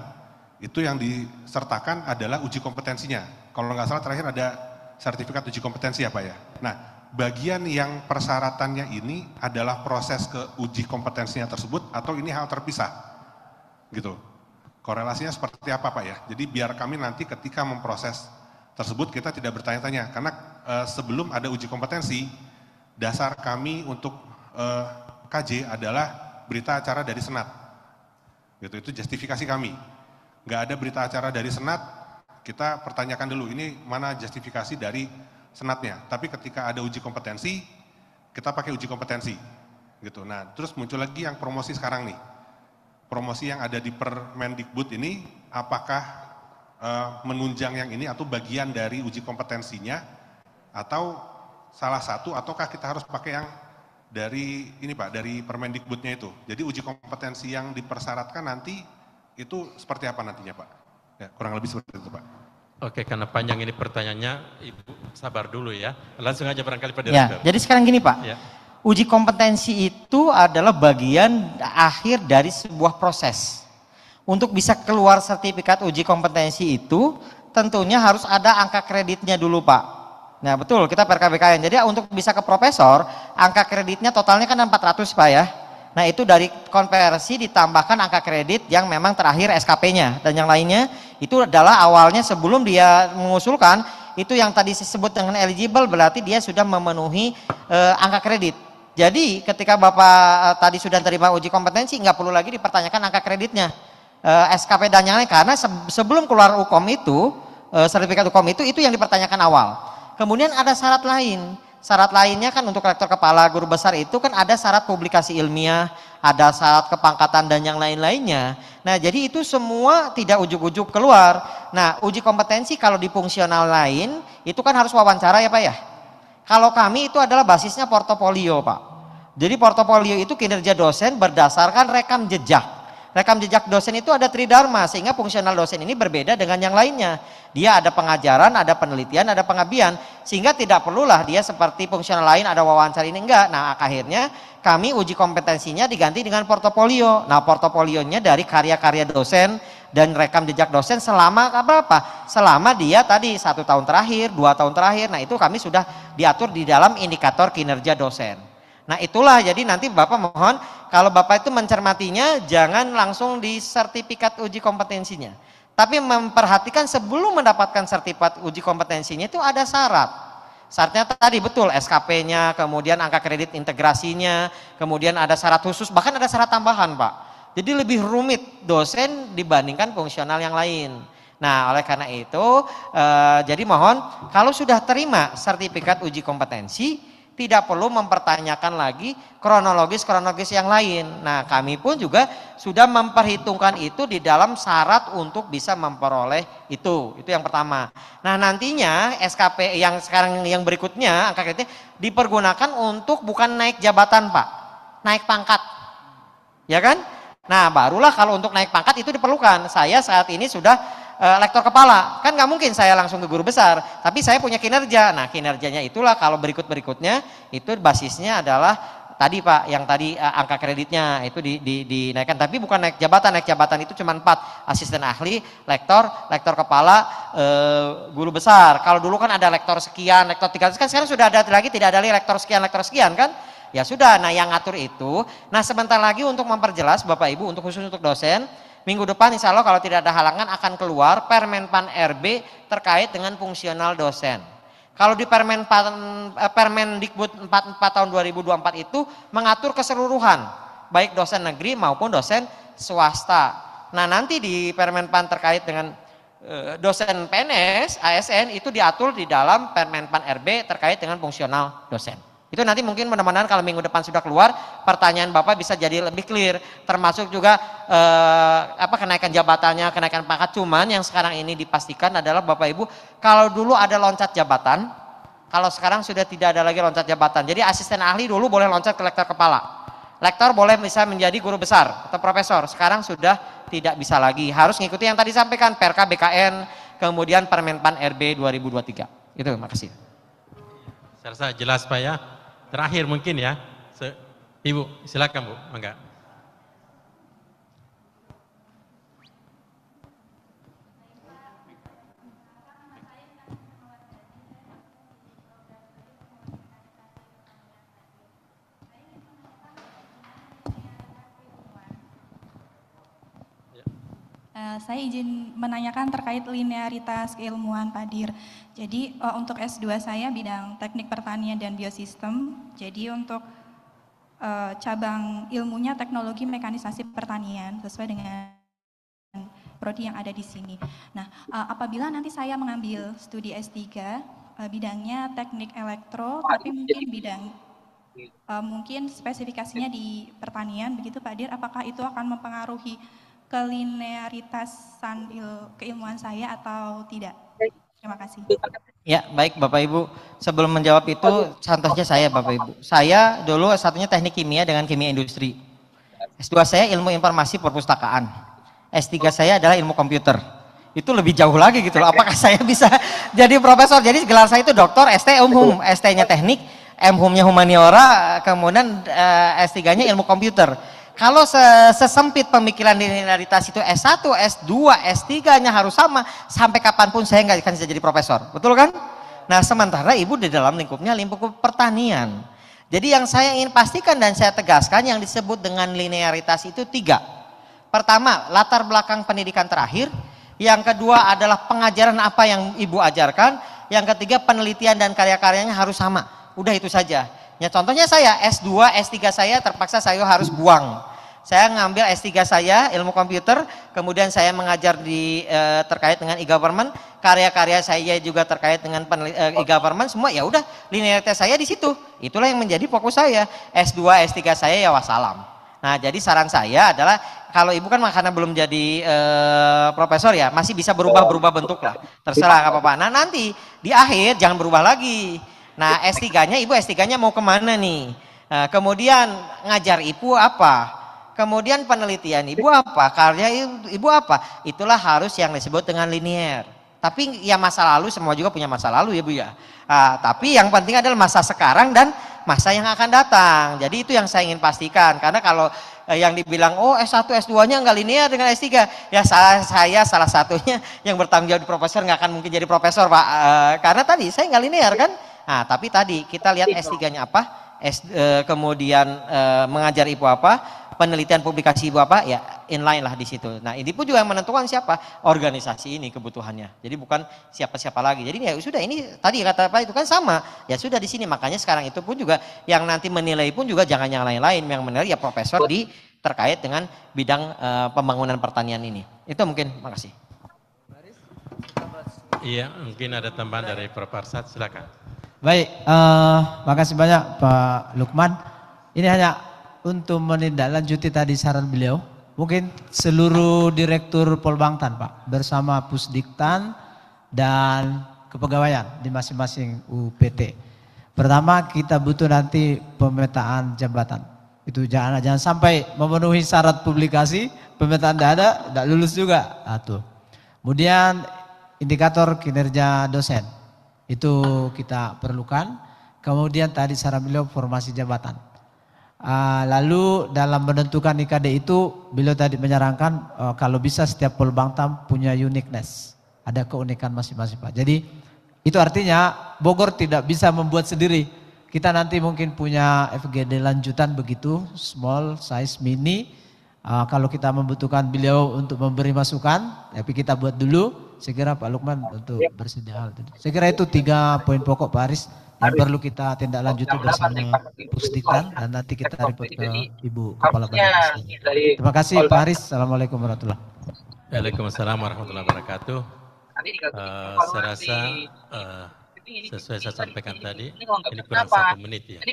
itu yang disertakan adalah uji kompetensinya kalau nggak salah terakhir ada sertifikat uji kompetensi ya Pak ya. Nah, bagian yang persyaratannya ini adalah proses ke uji kompetensinya tersebut atau ini hal terpisah? Gitu. Korelasinya seperti apa Pak ya? Jadi biar kami nanti ketika memproses tersebut kita tidak bertanya-tanya karena e, sebelum ada uji kompetensi dasar kami untuk e, eh, KJ adalah berita acara dari Senat. Gitu, itu justifikasi kami. Gak ada berita acara dari Senat, kita pertanyakan dulu ini mana justifikasi dari senatnya. Tapi ketika ada uji kompetensi, kita pakai uji kompetensi. Gitu. Nah, terus muncul lagi yang promosi sekarang nih. Promosi yang ada di Permendikbud ini apakah uh, menunjang yang ini atau bagian dari uji kompetensinya atau salah satu ataukah kita harus pakai yang dari ini Pak, dari Permendikbudnya itu. Jadi uji kompetensi yang dipersyaratkan nanti itu seperti apa nantinya Pak? Ya, kurang lebih seperti itu Pak. Oke, karena panjang ini pertanyaannya, Ibu sabar dulu ya. Langsung aja barangkali pada ya, Jadi sekarang gini Pak, ya. uji kompetensi itu adalah bagian akhir dari sebuah proses. Untuk bisa keluar sertifikat uji kompetensi itu, tentunya harus ada angka kreditnya dulu Pak. Nah betul, kita PKBKN. Jadi untuk bisa ke profesor, angka kreditnya totalnya kan 400 Pak ya. Nah itu dari konversi ditambahkan angka kredit yang memang terakhir SKP-nya dan yang lainnya itu adalah awalnya sebelum dia mengusulkan itu yang tadi disebut dengan eligible berarti dia sudah memenuhi e, angka kredit. Jadi ketika Bapak e, tadi sudah terima uji kompetensi nggak perlu lagi dipertanyakan angka kreditnya e, eh, SKP dan yang lain karena se sebelum keluar UKOM itu e, sertifikat UKOM itu itu yang dipertanyakan awal. Kemudian ada syarat lain syarat lainnya kan untuk rektor kepala guru besar itu kan ada syarat publikasi ilmiah, ada syarat kepangkatan dan yang lain-lainnya. Nah, jadi itu semua tidak ujuk-ujuk keluar. Nah, uji kompetensi kalau di fungsional lain itu kan harus wawancara ya, Pak ya. Kalau kami itu adalah basisnya portofolio, Pak. Jadi portofolio itu kinerja dosen berdasarkan rekam jejak rekam jejak dosen itu ada tridharma sehingga fungsional dosen ini berbeda dengan yang lainnya. Dia ada pengajaran, ada penelitian, ada pengabdian sehingga tidak perlulah dia seperti fungsional lain ada wawancara ini enggak. Nah, akhirnya kami uji kompetensinya diganti dengan portofolio. Nah, portofolionya dari karya-karya dosen dan rekam jejak dosen selama apa-apa? Selama dia tadi satu tahun terakhir, dua tahun terakhir. Nah, itu kami sudah diatur di dalam indikator kinerja dosen. Nah, itulah jadi nanti Bapak mohon kalau Bapak itu mencermatinya jangan langsung di sertifikat uji kompetensinya. Tapi memperhatikan sebelum mendapatkan sertifikat uji kompetensinya itu ada syarat. Syaratnya tadi betul SKP-nya, kemudian angka kredit integrasinya, kemudian ada syarat khusus, bahkan ada syarat tambahan Pak. Jadi lebih rumit dosen dibandingkan fungsional yang lain. Nah oleh karena itu, eh, jadi mohon kalau sudah terima sertifikat uji kompetensi, tidak perlu mempertanyakan lagi kronologis-kronologis yang lain. Nah, kami pun juga sudah memperhitungkan itu di dalam syarat untuk bisa memperoleh itu. Itu yang pertama. Nah, nantinya SKP yang sekarang yang berikutnya angka kritis dipergunakan untuk bukan naik jabatan, Pak. Naik pangkat. Ya kan? Nah, barulah kalau untuk naik pangkat itu diperlukan. Saya saat ini sudah Eh, lektor kepala. Kan nggak mungkin saya langsung ke guru besar, tapi saya punya kinerja. Nah, kinerjanya itulah kalau berikut-berikutnya itu basisnya adalah tadi Pak yang tadi uh, angka kreditnya itu di, di, dinaikkan tapi bukan naik jabatan naik jabatan itu cuma empat asisten ahli lektor lektor kepala uh, guru besar kalau dulu kan ada lektor sekian lektor tiga kan sekarang sudah ada lagi tidak ada lagi lektor sekian lektor sekian kan ya sudah nah yang ngatur itu nah sebentar lagi untuk memperjelas Bapak Ibu untuk khusus untuk dosen Minggu depan insya Allah kalau tidak ada halangan akan keluar Permenpan RB terkait dengan fungsional dosen. Kalau di Permen eh, Dikbud 44 tahun 2024 itu mengatur keseluruhan baik dosen negeri maupun dosen swasta. Nah nanti di Permenpan terkait dengan eh, dosen PNS, ASN itu diatur di dalam Permenpan RB terkait dengan fungsional dosen. Itu nanti mungkin mudah-mudahan kalau minggu depan sudah keluar, pertanyaan Bapak bisa jadi lebih clear, termasuk juga eh, apa kenaikan jabatannya, kenaikan pangkat. Cuman yang sekarang ini dipastikan adalah Bapak Ibu, kalau dulu ada loncat jabatan, kalau sekarang sudah tidak ada lagi loncat jabatan. Jadi asisten ahli dulu boleh loncat ke lektor kepala. Lektor boleh bisa menjadi guru besar atau profesor. Sekarang sudah tidak bisa lagi. Harus mengikuti yang tadi sampaikan PRK BKN, kemudian Permenpan RB 2023. Itu, makasih. Saya rasa jelas Pak ya. Terakhir mungkin ya. Ibu, silakan Bu, enggak. Eh, saya izin menanyakan terkait linearitas keilmuan Pak Dir. Jadi uh, untuk S2 saya bidang teknik pertanian dan biosistem. Jadi untuk uh, cabang ilmunya teknologi mekanisasi pertanian sesuai dengan prodi yang ada di sini. Nah, apabila nanti saya mengambil studi S3 bidangnya teknik elektro tapi mungkin bidang iya. mungkin spesifikasinya di pertanian begitu Pak Dir, apakah itu akan mempengaruhi kelinearitasan il, keilmuan saya atau tidak? Terima kasih. Ya, baik Bapak Ibu. Sebelum menjawab itu, contohnya saya Bapak Ibu. Saya dulu satunya teknik kimia dengan kimia industri. S2 saya ilmu informasi perpustakaan. S3 saya adalah ilmu komputer. Itu lebih jauh lagi gitu loh. Apakah saya bisa jadi profesor? Jadi gelar saya itu doktor, ST umum, ST-nya teknik, M humnya humaniora, kemudian uh, eh, S3-nya ilmu komputer kalau sesempit pemikiran linearitas itu S1, S2, S3-nya harus sama. Sampai kapanpun saya nggak akan bisa jadi profesor. Betul kan? Nah sementara ibu di dalam lingkupnya lingkup pertanian. Jadi yang saya ingin pastikan dan saya tegaskan yang disebut dengan linearitas itu tiga. Pertama, latar belakang pendidikan terakhir. Yang kedua adalah pengajaran apa yang ibu ajarkan. Yang ketiga penelitian dan karya-karyanya harus sama. Udah itu saja. Ya contohnya saya S2, S3 saya terpaksa saya harus buang. Saya ngambil S3 saya ilmu komputer, kemudian saya mengajar di e, terkait dengan e-government, karya-karya saya juga terkait dengan eh, oh. e-government semua ya udah linearitas saya di situ. Itulah yang menjadi fokus saya. S2, S3 saya ya wassalam. Nah, jadi saran saya adalah kalau ibu kan makanya belum jadi e, profesor ya, masih bisa berubah-berubah oh. bentuk lah. Terserah apa-apa. Nah, nanti di akhir jangan berubah lagi. Nah S3-nya, ibu S3-nya mau kemana nih? Nah, kemudian ngajar ibu apa? Kemudian penelitian ibu apa? Karya ibu apa? Itulah harus yang disebut dengan linier. Tapi ya masa lalu semua juga punya masa lalu ya bu ya. Nah, tapi yang penting adalah masa sekarang dan masa yang akan datang. Jadi itu yang saya ingin pastikan. Karena kalau eh, yang dibilang oh S1 S2-nya nggak linear dengan S3. Ya salah saya salah satunya <laughs> yang bertanggung jawab di profesor nggak akan mungkin jadi profesor Pak. Eh, karena tadi saya nggak linear kan. Nah, tapi tadi kita lihat iya. S3-nya apa? S, e, kemudian e, mengajar ibu apa? Penelitian publikasi ibu apa? Ya, inline lah di situ. Nah, ini pun juga yang menentukan siapa organisasi ini kebutuhannya. Jadi bukan siapa-siapa lagi. Jadi ya sudah ini tadi kata Pak itu kan sama. Ya sudah di sini makanya sekarang itu pun juga yang nanti menilai pun juga jangan yang lain-lain yang menilai ya profesor di terkait dengan bidang e, pembangunan pertanian ini. Itu mungkin makasih. Iya, mungkin ada tambahan dari Prof. Arsad, silakan. Baik, uh, makasih banyak Pak Lukman. Ini hanya untuk menindaklanjuti tadi saran beliau. Mungkin seluruh Direktur Polbangtan Pak bersama Pusdiktan dan kepegawaian di masing-masing UPT. Pertama kita butuh nanti pemetaan jabatan. Itu jangan jangan sampai memenuhi syarat publikasi, pemetaan tidak ada, tidak lulus juga. Atuh. Nah, Kemudian indikator kinerja dosen itu kita perlukan. Kemudian tadi saran beliau formasi jabatan. Ah, lalu dalam menentukan IKD itu beliau tadi menyarankan eh, kalau bisa setiap Polbangtam punya uniqueness. Ada keunikan masing-masing Pak. Jadi itu artinya Bogor tidak bisa membuat sendiri. Kita nanti mungkin punya FGD lanjutan begitu, small, size, mini. Uh, kalau kita membutuhkan beliau untuk memberi masukan, tapi kita buat dulu. Saya kira Pak Lukman untuk ya. bersedia hal itu. Saya kira itu tiga poin pokok Pak Aris yang Aris. perlu kita tindak lanjuti bersama Pusdikan dan nanti kita report ke Ibu Kepala Badan Terima kasih Pak Aris. Assalamualaikum warahmatullahi wabarakatuh. Waalaikumsalam warahmatullahi wabarakatuh. Uh, saya rasa uh, sesuai saya sampaikan tadi, ini kurang satu menit ya.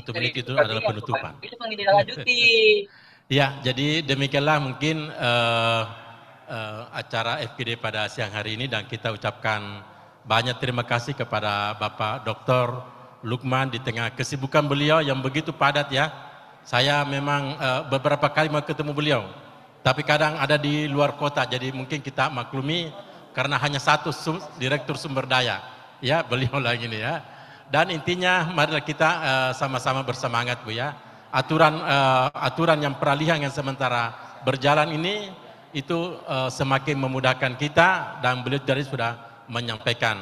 Satu menit itu adalah penutupan. Itu <laughs> Ya, jadi demikianlah mungkin uh, uh, acara FPD pada siang hari ini dan kita ucapkan banyak terima kasih kepada Bapak Dr. Lukman di tengah kesibukan beliau yang begitu padat ya. Saya memang uh, beberapa kali mau ketemu beliau, tapi kadang ada di luar kota, jadi mungkin kita maklumi karena hanya satu sum, direktur sumber daya, ya beliau lagi ini ya. Dan intinya marilah kita sama-sama uh, bersemangat Bu ya aturan uh, aturan yang peralihan yang sementara berjalan ini itu uh, semakin memudahkan kita dan beliau dari sudah menyampaikan.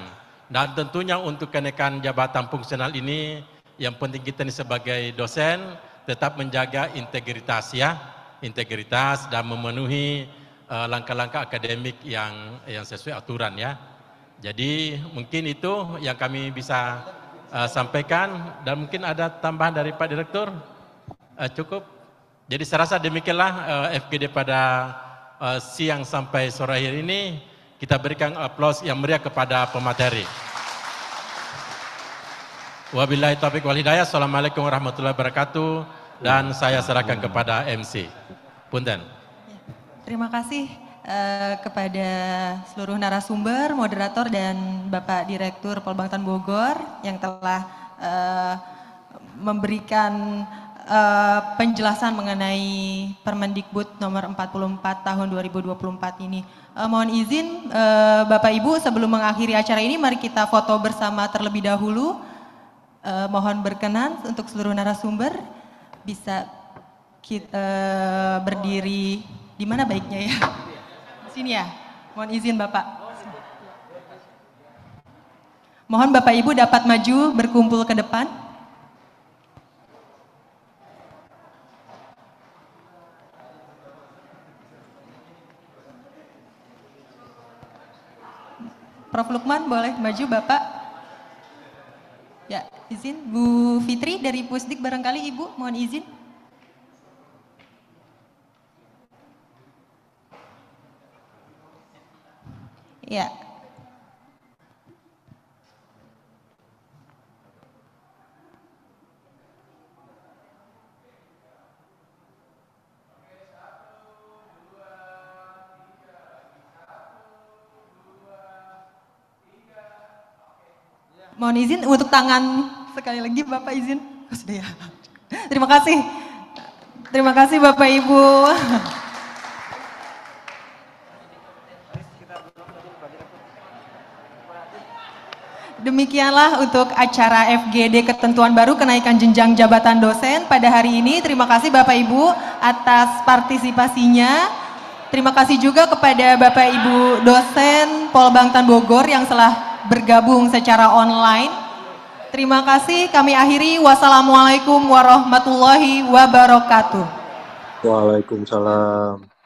Dan tentunya untuk kenaikan jabatan fungsional ini yang penting kita ini sebagai dosen tetap menjaga integritas ya, integritas dan memenuhi eh, langkah-langkah uh, akademik yang yang sesuai aturan ya. Jadi mungkin itu yang kami bisa uh, sampaikan dan mungkin ada tambahan dari Pak Direktur uh, cukup. Jadi saya rasa demikianlah uh, eh, FGD pada uh, siang sampai sore hari ini. Kita berikan aplaus yang meriah kepada pemateri. Wabillahi taufiq wal hidayah. Assalamualaikum warahmatullahi wabarakatuh. Dan saya serahkan kepada MC. Punten. Ya, terima kasih uh, kepada seluruh narasumber, moderator dan Bapak Direktur Polbangtan Bogor yang telah uh, memberikan Eh, penjelasan mengenai Permendikbud nomor 44 tahun 2024 ini. Uh, mohon izin uh, Bapak Ibu sebelum mengakhiri acara ini mari kita foto bersama terlebih dahulu. Uh, mohon berkenan untuk seluruh narasumber bisa kita, uh, berdiri di mana baiknya ya? Di sini ya. Mohon izin Bapak. Mohon Bapak Ibu dapat maju berkumpul ke depan. Prof. Lukman boleh maju Bapak. Ya, izin Bu Fitri dari Pusdik barangkali Ibu mohon izin. Ya, Mohon izin untuk tangan sekali lagi Bapak izin. Oh, sudah ya. Terima kasih. Terima kasih Bapak Ibu. Demikianlah untuk acara FGD ketentuan baru kenaikan jenjang jabatan dosen pada hari ini. Terima kasih Bapak Ibu atas partisipasinya. Terima kasih juga kepada Bapak Ibu dosen Polbangtan Bogor yang telah bergabung secara online. Terima kasih kami akhiri. Wassalamualaikum warahmatullahi wabarakatuh. Waalaikumsalam.